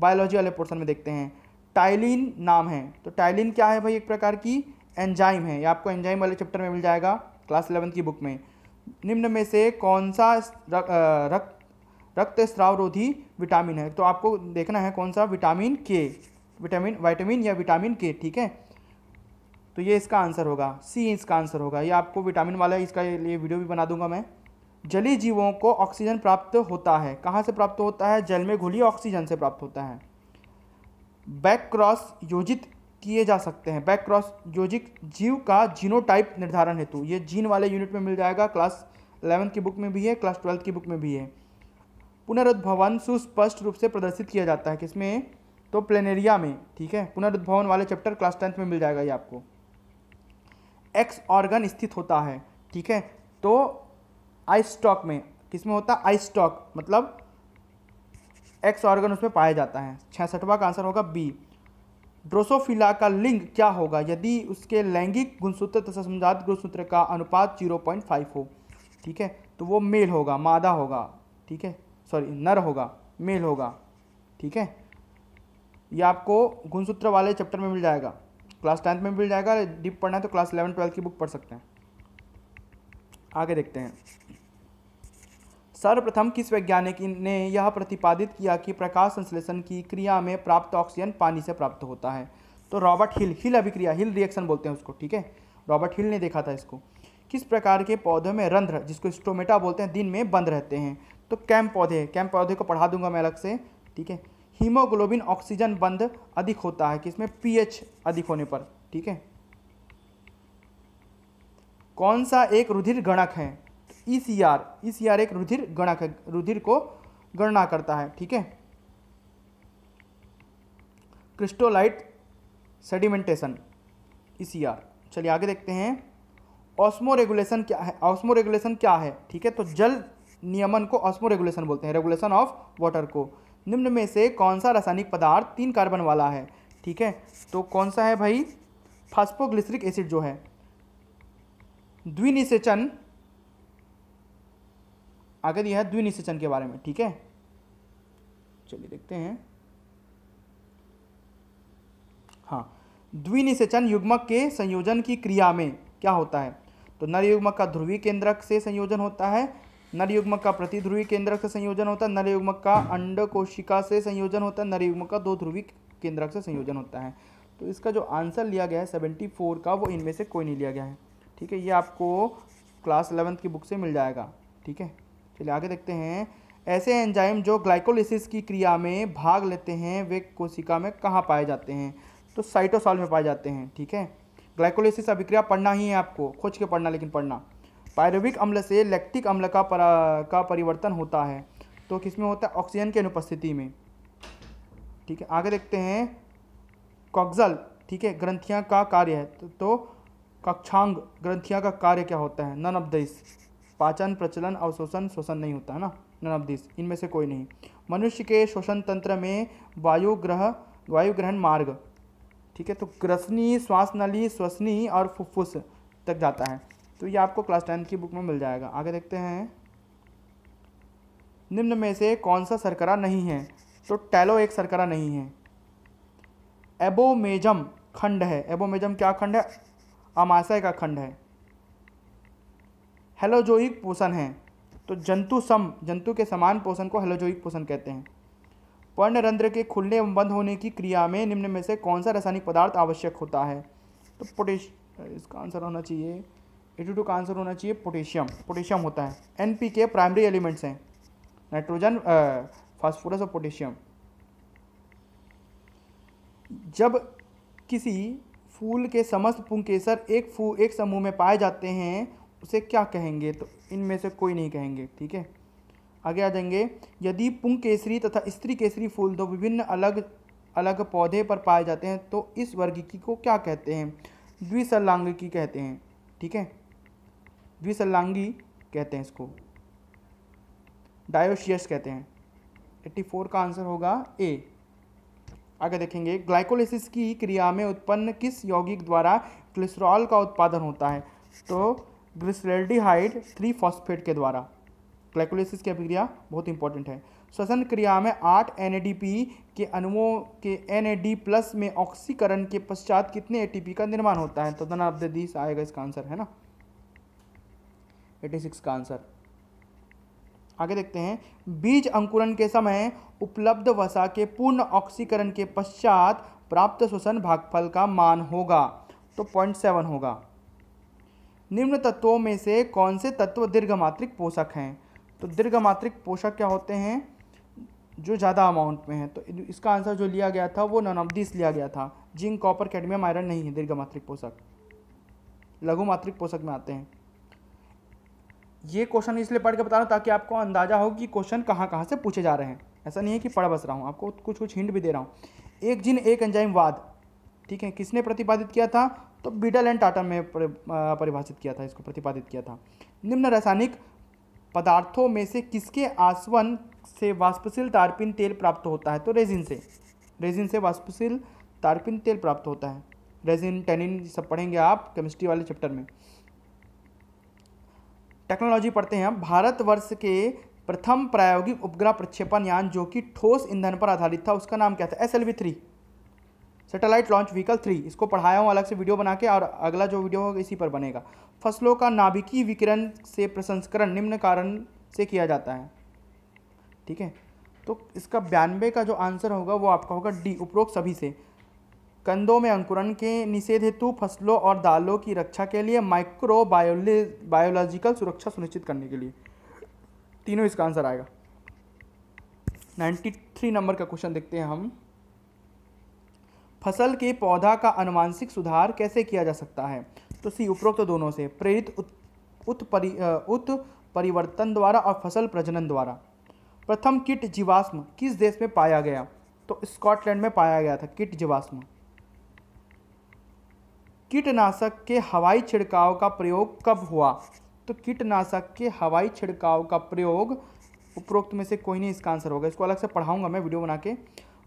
बायोलॉजी वाले पोर्सन में देखते हैं टाइलिन नाम है तो टाइलिन क्या है भाई एक प्रकार की एंजाइम है ये आपको एंजाइम वाले चैप्टर में मिल जाएगा क्लास इलेवंथ की बुक में निम्न में से कौन सा रक्त रक्त स्त्रावरोधी रोधी विटामिन है तो आपको देखना है कौन सा विटामिन के विटामिन वाइटामिन या विटामिन के ठीक है तो ये इसका आंसर होगा सी इसका आंसर होगा ये आपको विटामिन वाला इसका लिए वीडियो भी बना दूंगा मैं जलीय जीवों को ऑक्सीजन प्राप्त होता है कहाँ से प्राप्त होता है जल में घुली ऑक्सीजन से प्राप्त होता है बैक क्रॉस योजित किए जा सकते हैं बैक क्रॉस योजित जीव का जीनोटाइप निर्धारण हेतु ये जीन वाले यूनिट में मिल जाएगा क्लास इलेवंथ की बुक में भी है क्लास ट्वेल्थ की बुक में भी है पुनरुद्भवन सुस्पष्ट रूप से प्रदर्शित किया जाता है किसमें तो प्लेनेरिया में ठीक है पुनरुद्भवन वाले चैप्टर क्लास टेंथ में मिल जाएगा ये आपको एक्स ऑर्गन स्थित होता है ठीक है तो आई स्टॉक में किस में होता है आई स्टॉक मतलब एक्स ऑर्गन उसमें पाया जाता है छियासठवा का आंसर होगा बी ड्रोसोफिला का लिंग क्या होगा यदि उसके लैंगिक गुणसूत्र तथा समझात गुणसूत्र का अनुपात जीरो पॉइंट फाइव हो ठीक है तो वो मेल होगा मादा होगा ठीक है सॉरी नर होगा मेल होगा ठीक है ये आपको गुणसूत्र वाले चैप्टर में मिल जाएगा क्लास टेंथ में मिल जाएगा डीप पढ़ना है तो क्लास इलेवन ट्वेल्थ की बुक पढ़ सकते हैं आगे देखते हैं सर्वप्रथम किस वैज्ञानिक ने यह प्रतिपादित किया कि प्रकाश संश्लेषण की क्रिया में प्राप्त ऑक्सीजन पानी से प्राप्त होता है तो रॉबर्ट हिल हिल अभिक्रिया हिल रिएक्शन बोलते हैं उसको ठीक है रॉबर्ट हिल ने देखा था इसको किस प्रकार के पौधे में रंध्र जिसको स्टोमेटा बोलते हैं दिन में बंद रहते हैं तो कैम्प पौधे कैम्प पौधे को पढ़ा दूंगा मैं अलग से ठीक है हीमोग्लोबिन ऑक्सीजन बंद अधिक होता है किसमें पीएच अधिक होने पर ठीक है कौन सा एक रुधिर गणक है ई C R E C R एक रुधिर गणक है रुधिर को गणना करता है ठीक है क्रिस्टोलाइट सेडिमेंटेशन ई सी आर चलिए आगे देखते हैं ऑस्मो रेगुलेशन क्या है ऑस्मो रेगुलेशन क्या है ठीक है तो जल नियमन को ऑस्मो रेगुलेशन बोलते हैं रेगुलेशन ऑफ वाटर को निम्न में से कौन सा रासायनिक पदार्थ तीन कार्बन वाला है ठीक है तो कौन सा है भाई फास्फोग्लिसरिक एसिड जो है द्विनिसेचन आगे दिया है द्विनिषेचन के बारे में ठीक है चलिए देखते हैं हाँ द्विनिषेचन युग्मक के संयोजन की क्रिया में क्या होता है तो नर युग्मक का ध्रुवी केंद्रक से संयोजन होता है नर युग्मक का प्रतिध्रुवी केंद्रक से संयोजन होता है नर युग्मक का अंड कोशिका से संयोजन होता है नर युग्मक का दो ध्रुवी केंद्रक से संयोजन होता है तो इसका जो आंसर लिया गया है सेवेंटी फोर का वो इनमें से कोई नहीं लिया गया है ठीक है ये आपको क्लास इलेवंथ की बुक से मिल जाएगा ठीक है चलिए आगे देखते हैं ऐसे एंजाइम जो ग्लाइकोलिसिस की क्रिया में भाग लेते हैं वे कोशिका में कहाँ पाए जाते हैं तो साइटोसॉल में पाए जाते हैं ठीक है ग्लाइकोलिसिस अभिक्रिया पढ़ना ही है आपको खोज के पढ़ना लेकिन पढ़ना पायरुविक अम्ल से लैक्टिक अम्ल का परा, का परिवर्तन होता है तो किसमें होता है ऑक्सीजन की अनुपस्थिति में ठीक है आगे देखते हैं कॉक्जल ठीक है ग्रंथियाँ का कार्य है तो, तो कक्षांग ग्रंथियाँ का कार्य क्या होता है नन ऑफ दिस पाचन प्रचलन अवशोषण शोषण नहीं होता है ना नन ऑफ दिस इनमें से कोई नहीं मनुष्य के शोषण तंत्र में वायु ग्रह वायु ग्रहण मार्ग ठीक है तो ग्रसनी श्वास नली श्वसनी और फुफ्फुस तक जाता है तो ये आपको क्लास टेंथ की बुक में मिल जाएगा आगे देखते हैं निम्न में से कौन सा सरकरा नहीं है तो टैलो एक सरकरा नहीं है एबोमेजम खंड है एबोमेजम क्या खंड है अमाशय का खंड है हेलोजोइक पोषण है तो जंतु सम जंतु के समान पोषण को हेलोजोइक पोषण कहते हैं पर्णरंध्र के खुलने एवं बंद होने की क्रिया में निम्न में से कौन सा रासायनिक पदार्थ आवश्यक होता है तो पोटेश इसका आंसर होना चाहिए एटी टू का आंसर होना चाहिए पोटेशियम पोटेशियम होता है एन के प्राइमरी एलिमेंट्स हैं नाइट्रोजन फास्फोरस और पोटेशियम जब किसी फूल के समस्त पुंकेसर एक फू एक समूह में पाए जाते हैं उसे क्या कहेंगे तो इनमें से कोई नहीं कहेंगे ठीक है आगे आ जाएंगे यदि पुंग केसरी तथा स्त्री केसरी फूल दो विभिन्न अलग अलग पौधे पर पाए जाते हैं तो इस वर्गीकी को क्या कहते हैं द्विसलांगिकी कहते हैं ठीक है द्विसलांगी कहते हैं इसको डायोशियस कहते हैं 84 का आंसर होगा ए आगे देखेंगे ग्लाइकोलिसिस की क्रिया में उत्पन्न किस यौगिक द्वारा क्लिस्ट्रॉल का उत्पादन होता है तो ग्लिसरेल्डिहाइड थ्री फॉस्फेट के द्वारा ग्लाइकोलिसिस की अभिक्रिया बहुत इंपॉर्टेंट है श्वसन क्रिया में आठ एन के अणुओं के एन प्लस में ऑक्सीकरण के पश्चात कितने ए का निर्माण होता है तो दन ऑफ आएगा इसका आंसर है ना 86 का आंसर आगे देखते हैं बीज अंकुरण के समय उपलब्ध वसा के पूर्ण ऑक्सीकरण के पश्चात प्राप्त श्वसन भागफल का मान होगा तो पॉइंट सेवन होगा निम्न तत्वों में से कौन से तत्व दीर्घमात्रिक पोषक हैं तो दीर्घमात्रिक पोषक क्या होते हैं जो ज़्यादा अमाउंट में है तो इसका आंसर जो लिया गया था वो नॉन ऑफ दिस लिया गया था जिंक कॉपर कैडमियम आयरन नहीं है दीर्घमात्रिक पोषक लघुमात्रिक पोषक में आते हैं ये क्वेश्चन इसलिए पढ़ के बता रहा हूँ ताकि आपको अंदाजा हो कि क्वेश्चन कहाँ कहाँ से पूछे जा रहे हैं ऐसा नहीं है कि पढ़ बस रहा हूँ आपको कुछ कुछ हिंट भी दे रहा हूँ एक जिन एक एंजाइम वाद ठीक है किसने प्रतिपादित किया था तो बीडल एंड टाटा में परिभाषित किया था इसको प्रतिपादित किया था निम्न रासायनिक पदार्थों में से किसके आसवन से वाष्पशील तारपिन तेल प्राप्त होता है तो रेजिन से रेजिन से वाष्पशील तारपिन तेल प्राप्त होता है रेजिन टेनिन सब पढ़ेंगे आप केमिस्ट्री वाले चैप्टर में टेक्नोलॉजी पढ़ते हैं हम वर्ष के प्रथम प्रायोगिक उपग्रह प्रक्षेपण यान जो कि ठोस ईंधन पर आधारित था उसका नाम क्या था S L V three satellite launch vehicle three इसको पढ़ाया हूँ अलग से वीडियो बना के और अगला जो वीडियो होगा इसी पर बनेगा फसलों का नाभिकीय विकिरण से प्रसंस्करण निम्न कारण से किया जाता है ठीक है तो इसका बयानबे का जो आंसर होगा वो आपका होगा डी उपरोक्त सभी से कंदों में अंकुरण के निषेध हेतु फसलों और दालों की रक्षा के लिए माइक्रो बायोलॉजिकल सुरक्षा सुनिश्चित करने के लिए तीनों इसका आंसर आएगा 93 नंबर का क्वेश्चन देखते हैं हम फसल के पौधा का अनुवांशिक सुधार कैसे किया जा सकता है तो सी उपरोक्त तो दोनों से प्रेरित उत, उत, उत परिवर्तन द्वारा और फसल प्रजनन द्वारा प्रथम किट जीवाश्म किस देश में पाया गया तो स्कॉटलैंड में पाया गया था किट जीवाश्म कीटनाशक के हवाई छिड़काव का प्रयोग कब हुआ तो कीटनाशक के हवाई छिड़काव का प्रयोग उपरोक्त में से कोई नहीं इसका आंसर होगा इसको अलग से पढ़ाऊंगा मैं वीडियो बना के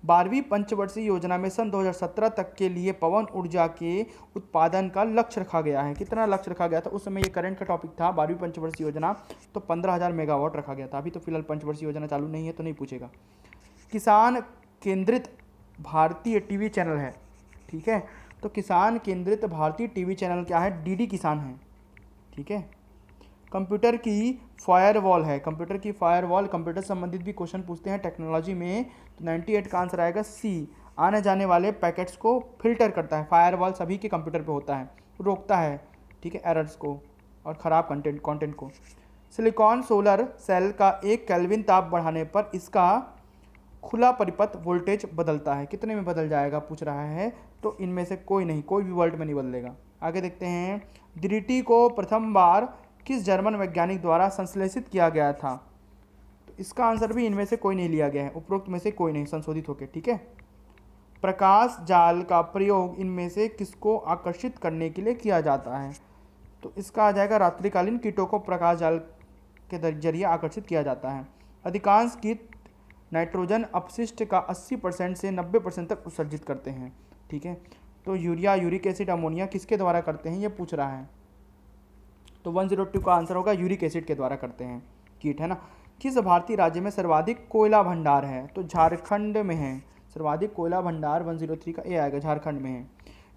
बारहवीं पंचवर्षीय योजना में सन 2017 तक के लिए पवन ऊर्जा के उत्पादन का लक्ष्य रखा गया है कितना लक्ष्य रखा गया था उस समय ये करंट का टॉपिक था बारहवीं पंचवर्षीय योजना तो पंद्रह मेगावाट रखा गया था अभी तो फिलहाल पंचवर्षीय योजना चालू नहीं है तो नहीं पूछेगा किसान केंद्रित भारतीय टी चैनल है ठीक है तो किसान केंद्रित भारतीय टी चैनल क्या है डी किसान है ठीक है कंप्यूटर की फायरवॉल है कंप्यूटर की फायरवॉल कंप्यूटर संबंधित भी क्वेश्चन पूछते हैं टेक्नोलॉजी में तो 98 का आंसर आएगा सी आने जाने वाले पैकेट्स को फिल्टर करता है फायरवॉल सभी के कंप्यूटर पे होता है रोकता है ठीक है एरर्स को और ख़राब कंटेंट कंटेंट को सिलिकॉन सोलर सेल का एक कैलविन ताप बढ़ाने पर इसका खुला परिपथ वोल्टेज बदलता है कितने में बदल जाएगा पूछ रहा है तो इनमें से कोई नहीं कोई भी वर्ल्ट में नहीं बदलेगा आगे देखते हैं द्रिटी को प्रथम बार किस जर्मन वैज्ञानिक द्वारा संश्लेषित किया गया था तो इसका आंसर भी इनमें से कोई नहीं लिया गया है उपरोक्त में से कोई नहीं संशोधित होकर ठीक है प्रकाश जाल का प्रयोग इनमें से किसको आकर्षित करने के लिए किया जाता है तो इसका आ जाएगा रात्रिकालीन कीटों को प्रकाश जाल के जरिए आकर्षित किया जाता है अधिकांश कीट नाइट्रोजन अपशिष्ट का 80 परसेंट से 90 परसेंट तक उत्सर्जित करते हैं ठीक है तो यूरिया यूरिक एसिड अमोनिया किसके द्वारा करते हैं ये पूछ रहा है तो 102 का आंसर होगा यूरिक एसिड के द्वारा करते हैं कीट है ना किस भारतीय राज्य में सर्वाधिक कोयला भंडार है तो झारखंड में है सर्वाधिक कोयला भंडार 103 का ए आएगा झारखंड में है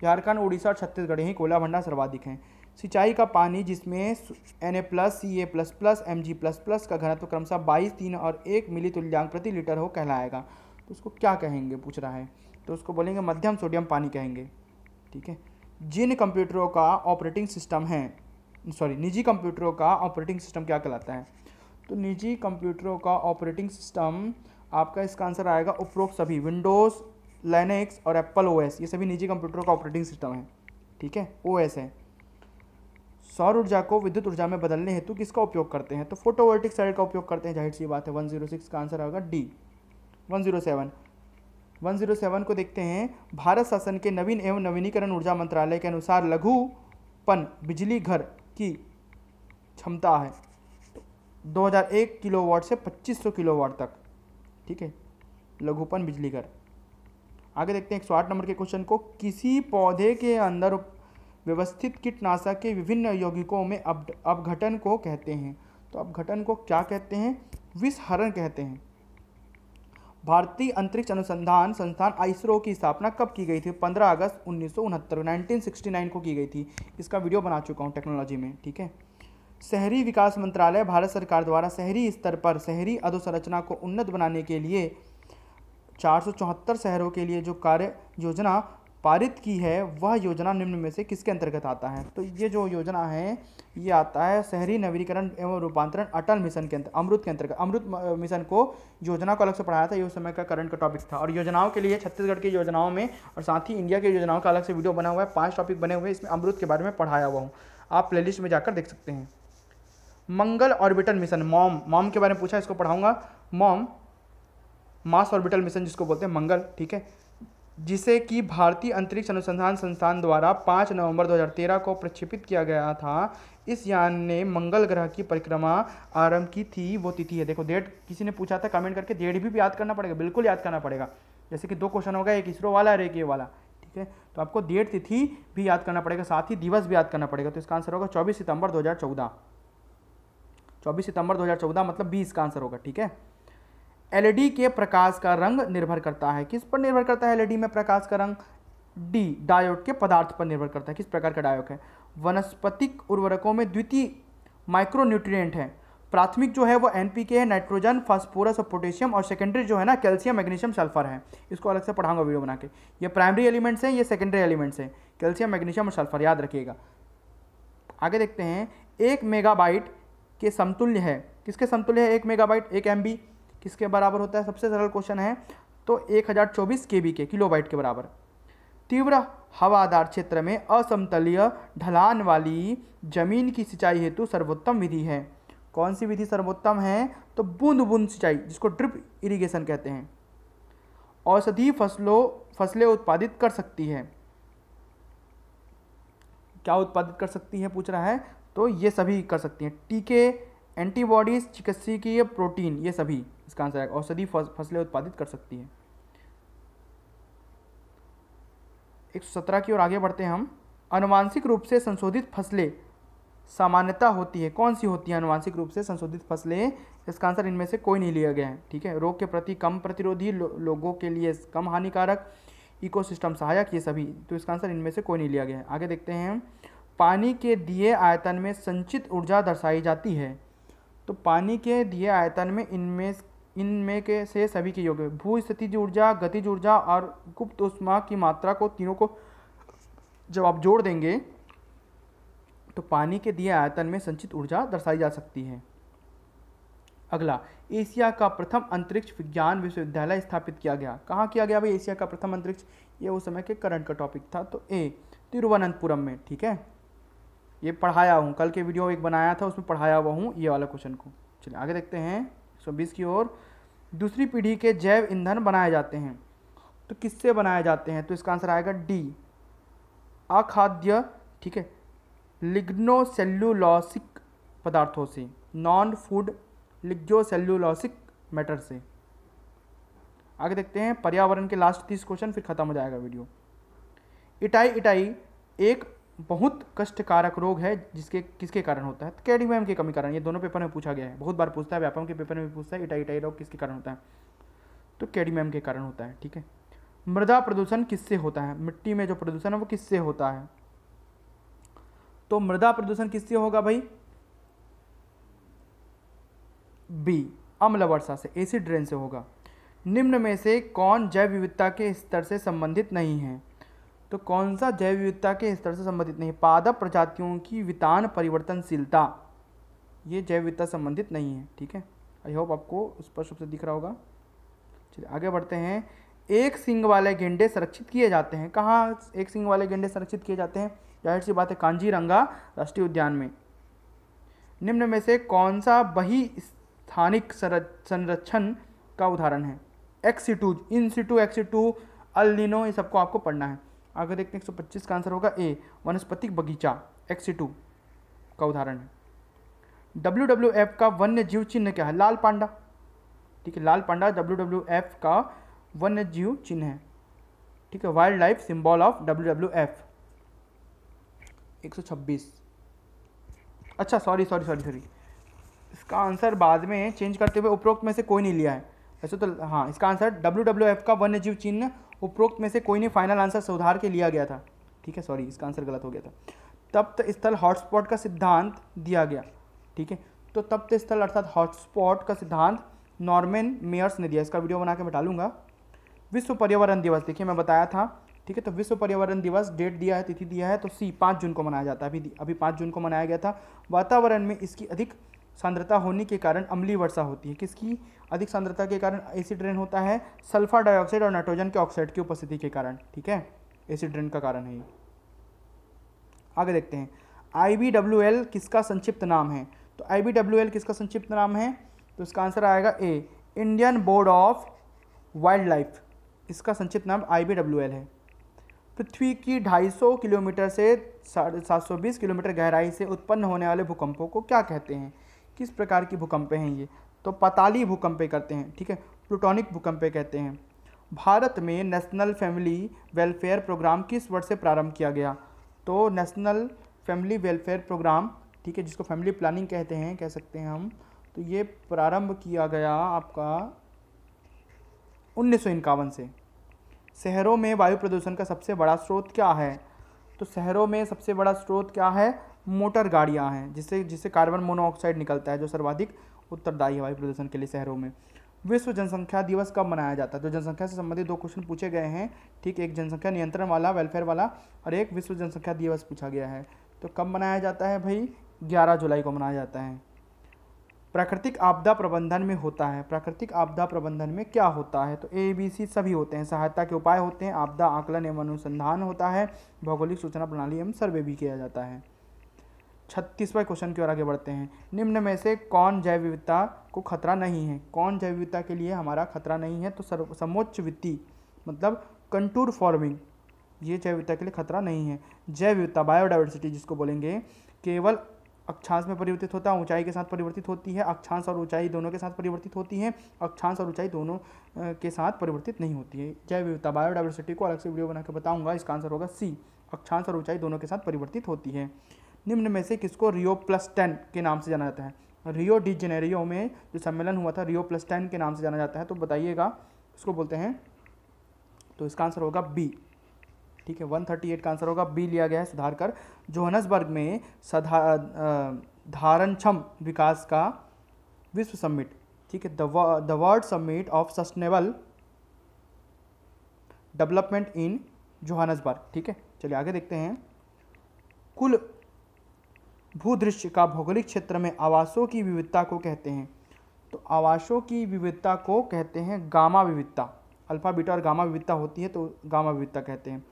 झारखंड उड़ीसा और छत्तीसगढ़ ही कोयला भंडार सर्वाधिक हैं सिंचाई का पानी जिसमें N A plus C A plus plus M G plus plus का घनत्व क्रमशः बाईस तीन और एक मिली तुल्यांक प्रति लीटर हो कहलाएगा तो उसको क्या कहेंगे पूछ रहा है तो उसको बोलेंगे मध्यम सोडियम पानी कहेंगे ठीक है जिन कंप्यूटरों का ऑपरेटिंग सिस्टम है सॉरी निजी कंप्यूटरों का ऑपरेटिंग सिस्टम क्या कहलाता है तो निजी कंप्यूटरों का ऑपरेटिंग सिस्टम आपका इसका आंसर आएगा उपरोक्त सभी विंडोज़ लेनेक्स और एप्पल ओएस ये सभी निजी कंप्यूटरों का ऑपरेटिंग सिस्टम है ठीक है ओएस है सौर ऊर्जा को विद्युत ऊर्जा में बदलने हेतु किसका उपयोग करते हैं तो फोटोवोल्टिक सेल का उपयोग करते हैं जाहिर सी बात है वन जीरो सिक्स का आंसर आएगा D one one zero seven zero seven को देखते हैं भारत शासन के नवीन एवं नवीनीकरण ऊर्जा मंत्रालय के अनुसार लघुपन बिजली घर की क्षमता है 2001 किलोवाट से 2500 किलोवाट तक ठीक है लघुपन बिजली घर आगे देखते हैं एक नंबर के क्वेश्चन को किसी पौधे के अंदर व्यवस्थित कीटनाशक के विभिन्न यौगिकों में अब अपघटन को कहते हैं तो अपघटन को क्या कहते हैं विषहरण कहते हैं भारतीय अंतरिक्ष अनुसंधान संस्थान आइसरो की स्थापना कब की गई थी 15 अगस्त उन्नीस सौ को की गई थी इसका वीडियो बना चुका हूँ टेक्नोलॉजी में ठीक है शहरी विकास मंत्रालय भारत सरकार द्वारा शहरी स्तर पर शहरी अधोसंरचना को उन्नत बनाने के लिए चार शहरों के लिए जो कार्य योजना पारित की है वह योजना निम्न में से किसके अंतर्गत आता है तो ये जो योजना है ये आता है शहरी नवीकरण एवं रूपांतरण अटल मिशन के अंतर्गत अमृत के अंतर्गत अमृत मिशन को योजना को अलग से पढ़ाया था ये उस समय का करंट का टॉपिक था और योजनाओं के लिए छत्तीसगढ़ की योजनाओं में और साथ ही इंडिया की योजनाओं का अलग से वीडियो बना हुआ है पाँच टॉपिक बने हुए इसमें अमृत के बारे में पढ़ाया हुआ हूँ आप प्ले में जाकर देख सकते हैं Mangal orbital mission MOM MOM के बारे में पूछा इसको पढ़ाऊंगा मॉम मास ऑर्बिटल मिशन जिसको बोलते हैं मंगल ठीक है जिसे कि भारतीय अंतरिक्ष अनुसंधान संस्थान द्वारा 5 नवंबर 2013 को प्रक्षेपित किया गया था इस यान ने मंगल ग्रह की परिक्रमा आरंभ की थी वो तिथि है देखो डेट किसी ने पूछा था कमेंट करके डेट भी, भी याद करना पड़ेगा बिल्कुल याद करना पड़ेगा जैसे कि दो क्वेश्चन होगा एक इसरो वाला और एक ये वाला ठीक है तो आपको डेट तिथि भी याद करना पड़ेगा साथ ही दिवस भी याद करना पड़ेगा तो इसका आंसर होगा चौबीस सितंबर दो हज़ार सितंबर दो मतलब बीस का आंसर होगा ठीक है एलईडी के प्रकाश का रंग निर्भर करता है किस पर निर्भर करता है एलईडी में प्रकाश का रंग डी डायोड के पदार्थ पर निर्भर करता है किस प्रकार का डायोड है वनस्पतिक उर्वरकों में द्वितीय माइक्रोन्यूट्रिएंट है प्राथमिक जो है वो एनपीके है नाइट्रोजन फास्फोरस और पोटेशियम और सेकेंडरी जो है ना कैल्शियम मैग्नीशियम सल्फर है इसको अलग से पढ़ाऊंगा वीडियो बना के ये प्राइमरी एलिमेंट्स हैं ये सेकेंडरी एलिमेंट्स हैं कैल्शियम मैग्नीशियम और सल्फर याद रखिएगा आगे देखते हैं एक मेगाबाइट के समतुल्य है किसके समतुल्य है एक मेगाबाइट एक एम किसके बराबर होता है सबसे सरल क्वेश्चन है तो एक हज़ार चौबीस के बी के किलो के बराबर तीव्र हवादार क्षेत्र में असमतलीय ढलान वाली जमीन की सिंचाई हेतु सर्वोत्तम विधि है कौन सी विधि सर्वोत्तम है तो बूंद बूंद सिंचाई जिसको ड्रिप इरिगेशन कहते हैं औषधि फसलों फसलें उत्पादित कर सकती है क्या उत्पादित कर सकती है पूछ रहा है तो ये सभी कर सकती हैं टीके एंटीबॉडीज़ चिकित्सकीय प्रोटीन ये सभी इसका आंसर आएगा औषधि फसलें उत्पादित कर सकती है एक सौ सत्रह की ओर आगे बढ़ते हैं हम अनुवांशिक रूप से संशोधित फसलें सामान्यता होती है कौन सी होती है अनुवांशिक रूप से संशोधित फसलें इसका आंसर इनमें से कोई नहीं लिया गया है ठीक है रोग के प्रति कम प्रतिरोधी लो, लोगों के लिए कम हानिकारक इकोसिस्टम सहायक ये सभी तो इसका आंसर इनमें से कोई नहीं लिया गया है आगे देखते हैं पानी के दिए आयतन में संचित ऊर्जा दर्शाई जाती है तो पानी के दिए आयतन में इनमें इनमें के से सभी के योग भू स्थिति ऊर्जा गतिज ऊर्जा और गुप्त उष्मा की मात्रा को तीनों को जब आप जोड़ देंगे तो पानी के दिए आयतन में संचित ऊर्जा दर्शाई जा सकती है अगला एशिया का प्रथम अंतरिक्ष विज्ञान विश्वविद्यालय स्थापित किया गया कहाँ किया गया भाई एशिया का प्रथम अंतरिक्ष ये उस समय के करंट का टॉपिक था तो ए तिरुवनंतपुरम में ठीक है ये पढ़ाया हूँ कल के वीडियो एक बनाया था उसमें पढ़ाया हुआ हूँ ये वाला क्वेश्चन को चलिए आगे देखते हैं बीस की ओर दूसरी पीढ़ी के जैव ईंधन बनाए जाते हैं तो किससे बनाए जाते हैं तो इसका आंसर आएगा डी अखाद्य ठीक है लिग्नोसेल्यूलॉसिक पदार्थों से नॉन फूड लिग्योसेल्यूलॉसिक मैटर से आगे देखते हैं पर्यावरण के लास्ट तीस क्वेश्चन फिर खत्म हो जाएगा वीडियो इटाई इटाई एक बहुत कष्टकारक रोग है जिसके किसके कारण होता है कैडमियम के कमी कारण ये दोनों पेपर में पूछा गया है बहुत बार पूछता है व्यापम के पेपर में पूछता है इटाई इटाई रोग किसके कारण होता है तो कैडमियम के कारण होता है ठीक है मृदा प्रदूषण किससे होता है मिट्टी में जो प्रदूषण है वो किससे होता है तो मृदा प्रदूषण किससे होगा भाई बी अम्ल वर्षा से एसिड ड्रेन से होगा निम्न में से कौन जैव विविधता के स्तर से संबंधित नहीं है तो कौन सा जैव विविधता के स्तर से संबंधित नहीं पादप प्रजातियों की वितान परिवर्तनशीलता ये जैव विविधता संबंधित नहीं है ठीक है आई होप आपको स्पष्ट रूप से दिख रहा होगा चलिए आगे बढ़ते हैं एक सिंग वाले गेंडे संरक्षित किए जाते हैं कहाँ एक सिंग वाले गेंडे संरक्षित किए जाते हैं जाहिर सी बात है कांजीरंगा राष्ट्रीय उद्यान में निम्न में से कौन सा बही स्थानिक संरक्षण का उदाहरण है एक्सीटूज इन सीटू एक्सीटू अलिनो ये सबको आपको पढ़ना है आगे देखते हैं एक सौ पच्चीस का आंसर होगा ए वनस्पतिक बगीचा एक्स टू e का उदाहरण है डब्ल्यू डब्ल्यू एफ का वन्य जीव चिन्ह क्या है लाल पांडा ठीक है लाल पांडा डब्ल्यू डब्ल्यू एफ का वन्य जीव चिन्ह है ठीक है wildlife symbol of W W F एक सौ छब्बीस अच्छा सॉरी सॉरी सॉरी सॉरी इसका आंसर बाद में चेंज करते हुए उपरोक्त में से कोई नहीं लिया है ऐसे तो हाँ इसका आंसर डब्ल्यू डब्ल्यू एफ का वन्य जीव चिन्ह उपरोक्त में से कोई नहीं फाइनल आंसर सुधार के लिया गया था ठीक है सॉरी इसका आंसर गलत हो गया था तप्त तो स्थल हॉटस्पॉट का सिद्धांत दिया गया ठीक है तो तप्त तो स्थल अर्थात हॉटस्पॉट का सिद्धांत नॉर्मेन मेयर्स ने दिया इसका वीडियो बना के मैं डालूंगा विश्व पर्यावरण दिवस देखिए मैं बताया था ठीक है तो विश्व पर्यावरण दिवस डेट दिया है तिथि दिया है तो सी पाँच जून को मनाया जाता है अभी अभी पाँच जून को मनाया गया था वातावरण में इसकी अधिक सांद्रता होने के कारण अम्ली वर्षा होती है किसकी अधिक सांद्रता के कारण एसिड रेन होता है सल्फर डाइऑक्साइड और नाइट्रोजन के ऑक्साइड की उपस्थिति के कारण ठीक है एसिड रेन का कारण है ये आगे देखते हैं आई किसका संक्षिप्त नाम है तो आई किसका संक्षिप्त नाम है तो इसका आंसर आएगा A Indian board of wildlife इसका संक्षिप्त नाम आई है पृथ्वी की 250 किलोमीटर से 720 किलोमीटर गहराई से उत्पन्न होने वाले भूकंपों को क्या कहते हैं किस प्रकार की भूकंपे हैं ये तो पताली भूकंपे करते हैं ठीक है प्लूटोनिक भूकंपे कहते हैं भारत में नेशनल फैमिली वेलफेयर प्रोग्राम किस वर्ष से प्रारंभ किया गया तो नेशनल फैमिली वेलफेयर प्रोग्राम ठीक है जिसको फैमिली प्लानिंग कहते हैं कह सकते हैं हम तो ये प्रारंभ किया गया आपका उन्नीस से शहरों में वायु प्रदूषण का सबसे बड़ा स्रोत क्या है तो शहरों में सबसे बड़ा स्रोत क्या है मोटर गाड़ियाँ हैं जिससे जिससे कार्बन मोनोऑक्साइड निकलता है जो सर्वाधिक उत्तरदायी वायु प्रदूषण के लिए शहरों में विश्व जनसंख्या दिवस कब मनाया जाता है तो जनसंख्या से संबंधित दो क्वेश्चन पूछे गए हैं ठीक एक जनसंख्या नियंत्रण वाला वेलफेयर वाला और एक विश्व जनसंख्या दिवस पूछा गया है तो कब मनाया जाता है भाई ग्यारह जुलाई को मनाया जाता है प्राकृतिक आपदा प्रबंधन में होता है प्राकृतिक आपदा प्रबंधन में क्या होता है तो ए बी सी सभी होते हैं सहायता के उपाय होते हैं आपदा आकलन एवं अनुसंधान होता है भौगोलिक सूचना प्रणाली एवं सर्वे भी किया जाता है छत्तीसवें क्वेश्चन की ओर आगे बढ़ते हैं निम्न में से कौन जैव विविधता को खतरा नहीं है कौन जैव विविधता के लिए हमारा खतरा नहीं है तो समोच्च वित्ती मतलब कंटूर फॉर्मिंग ये जैव विविधता के लिए खतरा नहीं है जैव विविधता बायोडाइवर्सिटी जिसको बोलेंगे केवल अक्षांश में परिवर्तित होता है ऊंचाई के साथ परिवर्तित होती है अक्षांश और ऊंचाई दोनों के साथ परिवर्तित होती है अक्षांश और ऊंचाई दोनों के साथ परिवर्तित नहीं होती है जैव विविधता बायोडाइवर्सिटी को अलग से वीडियो बना बताऊंगा इसका आंसर होगा सी अक्षांश और ऊंचाई दोनों के साथ परिवर्तित होती है निम्न में से किसको रियो प्लस टेन के नाम से जाना जाता है रियो डी जेनेरियो में जो सम्मेलन हुआ था रियो प्लस टेन के नाम से जाना जाता है तो बताइएगा इसको बोलते हैं तो इसका आंसर होगा बी ठीक है वन थर्टी एट का आंसर होगा बी लिया गया है सुधार कर जोहनसबर्ग में सधा धारणक्षम विकास का विश्व सम्मिट ठीक है the world summit of sustainable development in Johannesburg ठीक है चलिए आगे देखते हैं कुल भूदृश्य का भौगोलिक क्षेत्र में आवासों की विविधता को कहते हैं तो आवासों की विविधता को कहते हैं गामा विविधता अल्फा बीटा और गामा विविधता होती है तो गामा विविधता कहते हैं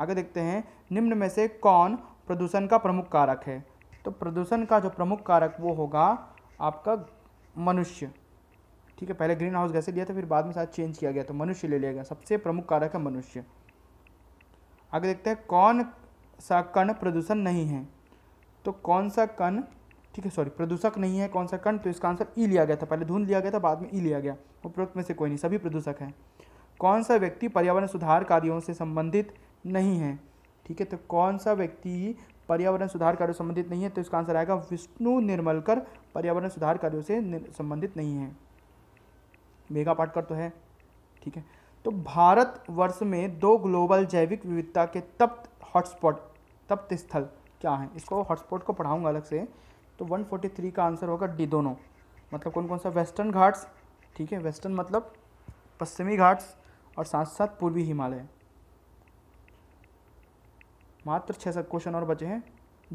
आगे देखते हैं निम्न में से कौन प्रदूषण का प्रमुख कारक है तो प्रदूषण का जो प्रमुख कारक वो होगा आपका मनुष्य ठीक है पहले ग्रीन हाउस गैसे लिया था फिर बाद में शायद चेंज किया गया तो मनुष्य ले लिया गया सबसे प्रमुख कारक है मनुष्य आगे देखते हैं कौन सा कण प्रदूषण नहीं है तो कौन सा कण ठीक है सॉरी प्रदूषक नहीं है कौन सा कण तो इसका आंसर ई e लिया गया था पहले धुंध लिया गया था बाद में ई e लिया गया उपरोक्त में से कोई नहीं सभी प्रदूषक हैं कौन सा व्यक्ति पर्यावरण सुधार कार्यों से संबंधित नहीं है ठीक है तो कौन सा व्यक्ति पर्यावरण सुधार कार्यों से संबंधित नहीं है तो इसका आंसर आएगा विष्णु निर्मलकर पर्यावरण सुधार कार्यों से संबंधित नहीं है मेगा पाटकर तो है ठीक है तो भारत वर्ष में दो ग्लोबल जैविक विविधता के तप्त हॉटस्पॉट तप्त स्थल क्या है इसको हॉटस्पॉट को पढ़ाऊंगा अलग से तो 143 का आंसर होगा डी दोनों मतलब कौन कौन सा वेस्टर्न घाट्स ठीक है वेस्टर्न मतलब पश्चिमी घाट्स और साथ साथ पूर्वी हिमालय मात्र छः सात क्वेश्चन और बचे हैं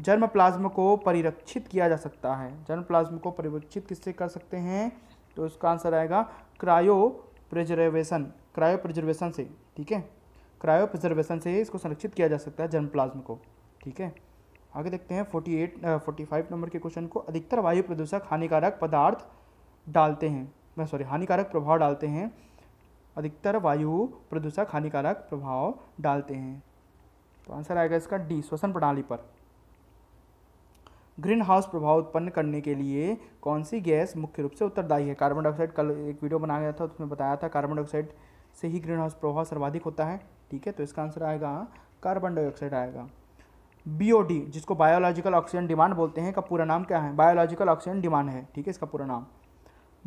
जर्म प्लाज्म को परिरक्षित किया जा सकता है जर्म प्लाज्म को परिरक्षित किससे कर सकते हैं तो इसका आंसर आएगा क्रायो प्रिजर्वेशन क्रायो प्रिजर्वेशन से ठीक है क्रायो प्रिजर्वेशन से इसको संरक्षित किया जा सकता है जर्म प्लाज्म को ठीक है आगे देखते हैं 48 45 नंबर के क्वेश्चन को अधिकतर वायु प्रदूषक हानिकारक पदार्थ डालते हैं मैं सॉरी हानिकारक प्रभाव डालते हैं अधिकतर वायु प्रदूषक हानिकारक प्रभाव डालते हैं तो आंसर आएगा इसका डी श्वसन प्रणाली पर ग्रीन हाउस प्रभाव उत्पन्न करने के लिए कौन सी गैस मुख्य रूप से उत्तरदायी है कार्बन डाइऑक्साइड कल एक वीडियो बनाया गया था उसमें बताया था कार्बन डाइऑक्साइड से ही ग्रीन हाउस प्रभाव सर्वाधिक होता है ठीक है तो इसका आंसर आएगा कार्बन डाइऑक्साइड आएगा बीओडी जिसको बायोलॉजिकल ऑक्सीजन डिमांड बोलते हैं का पूरा नाम क्या है बायोलॉजिकल ऑक्सीजन डिमांड है ठीक है इसका पूरा नाम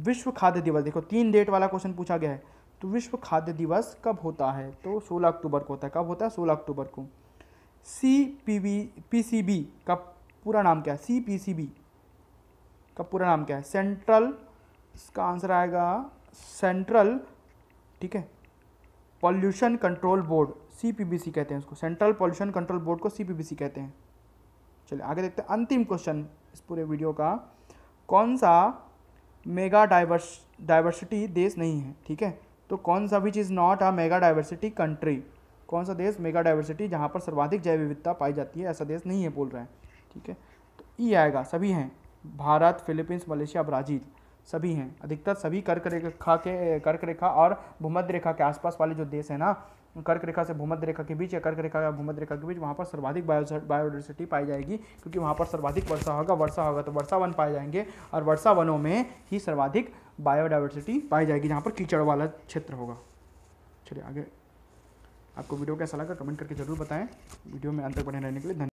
विश्व खाद्य दिवस देखो तीन डेट वाला क्वेश्चन पूछा गया है तो विश्व खाद्य दिवस कब होता है तो 16 अक्टूबर को होता है कब होता है 16 अक्टूबर को C P B P C B का पूरा नाम क्या है सी पी सी बी का पूरा नाम क्या है सेंट्रल इसका आंसर आएगा सेंट्रल ठीक है पॉल्यूशन कंट्रोल बोर्ड सी कहते हैं उसको सेंट्रल पॉल्यूशन कंट्रोल बोर्ड को सी कहते हैं चलिए आगे देखते हैं अंतिम क्वेश्चन इस पूरे वीडियो का कौन सा मेगा डाइवर्स डाइवर्सिटी देश नहीं है ठीक है तो कौन सा which is not a mega diversity country कौन सा देश मेगा डाइवर्सिटी जहाँ पर सर्वाधिक जैव विविधता पाई जाती है ऐसा देश नहीं है बोल रहे हैं ठीक है तो ई आएगा सभी हैं भारत फिलीपींस मलेशिया ब्राज़ील सभी हैं अधिकतर सभी कर्क रेखा के कर्क रेखा और भूमध्य रेखा के आसपास वाले जो देश हैं ना कर्क रेखा से भूमध्य रेखा के बीच या कर्क रेखा या भूमध्य रेखा के बीच वहाँ पर सर्वाधिक बायोडाइवर्सिटी पाई जाएगी क्योंकि वहाँ पर सर्वाधिक वर्षा होगा वर्षा होगा तो वर्षा वन पाए जाएंगे और वर्षा वनों में ही सर्वाधिक बायोडाइवर्सिटी पाई जाएगी जहाँ पर कीचड़ वाला क्षेत्र होगा चलिए आगे आपको वीडियो कैसा लगा कमेंट करके ज़रूर बताएं वीडियो में अंत तक बने रहने के लिए धन्यवाद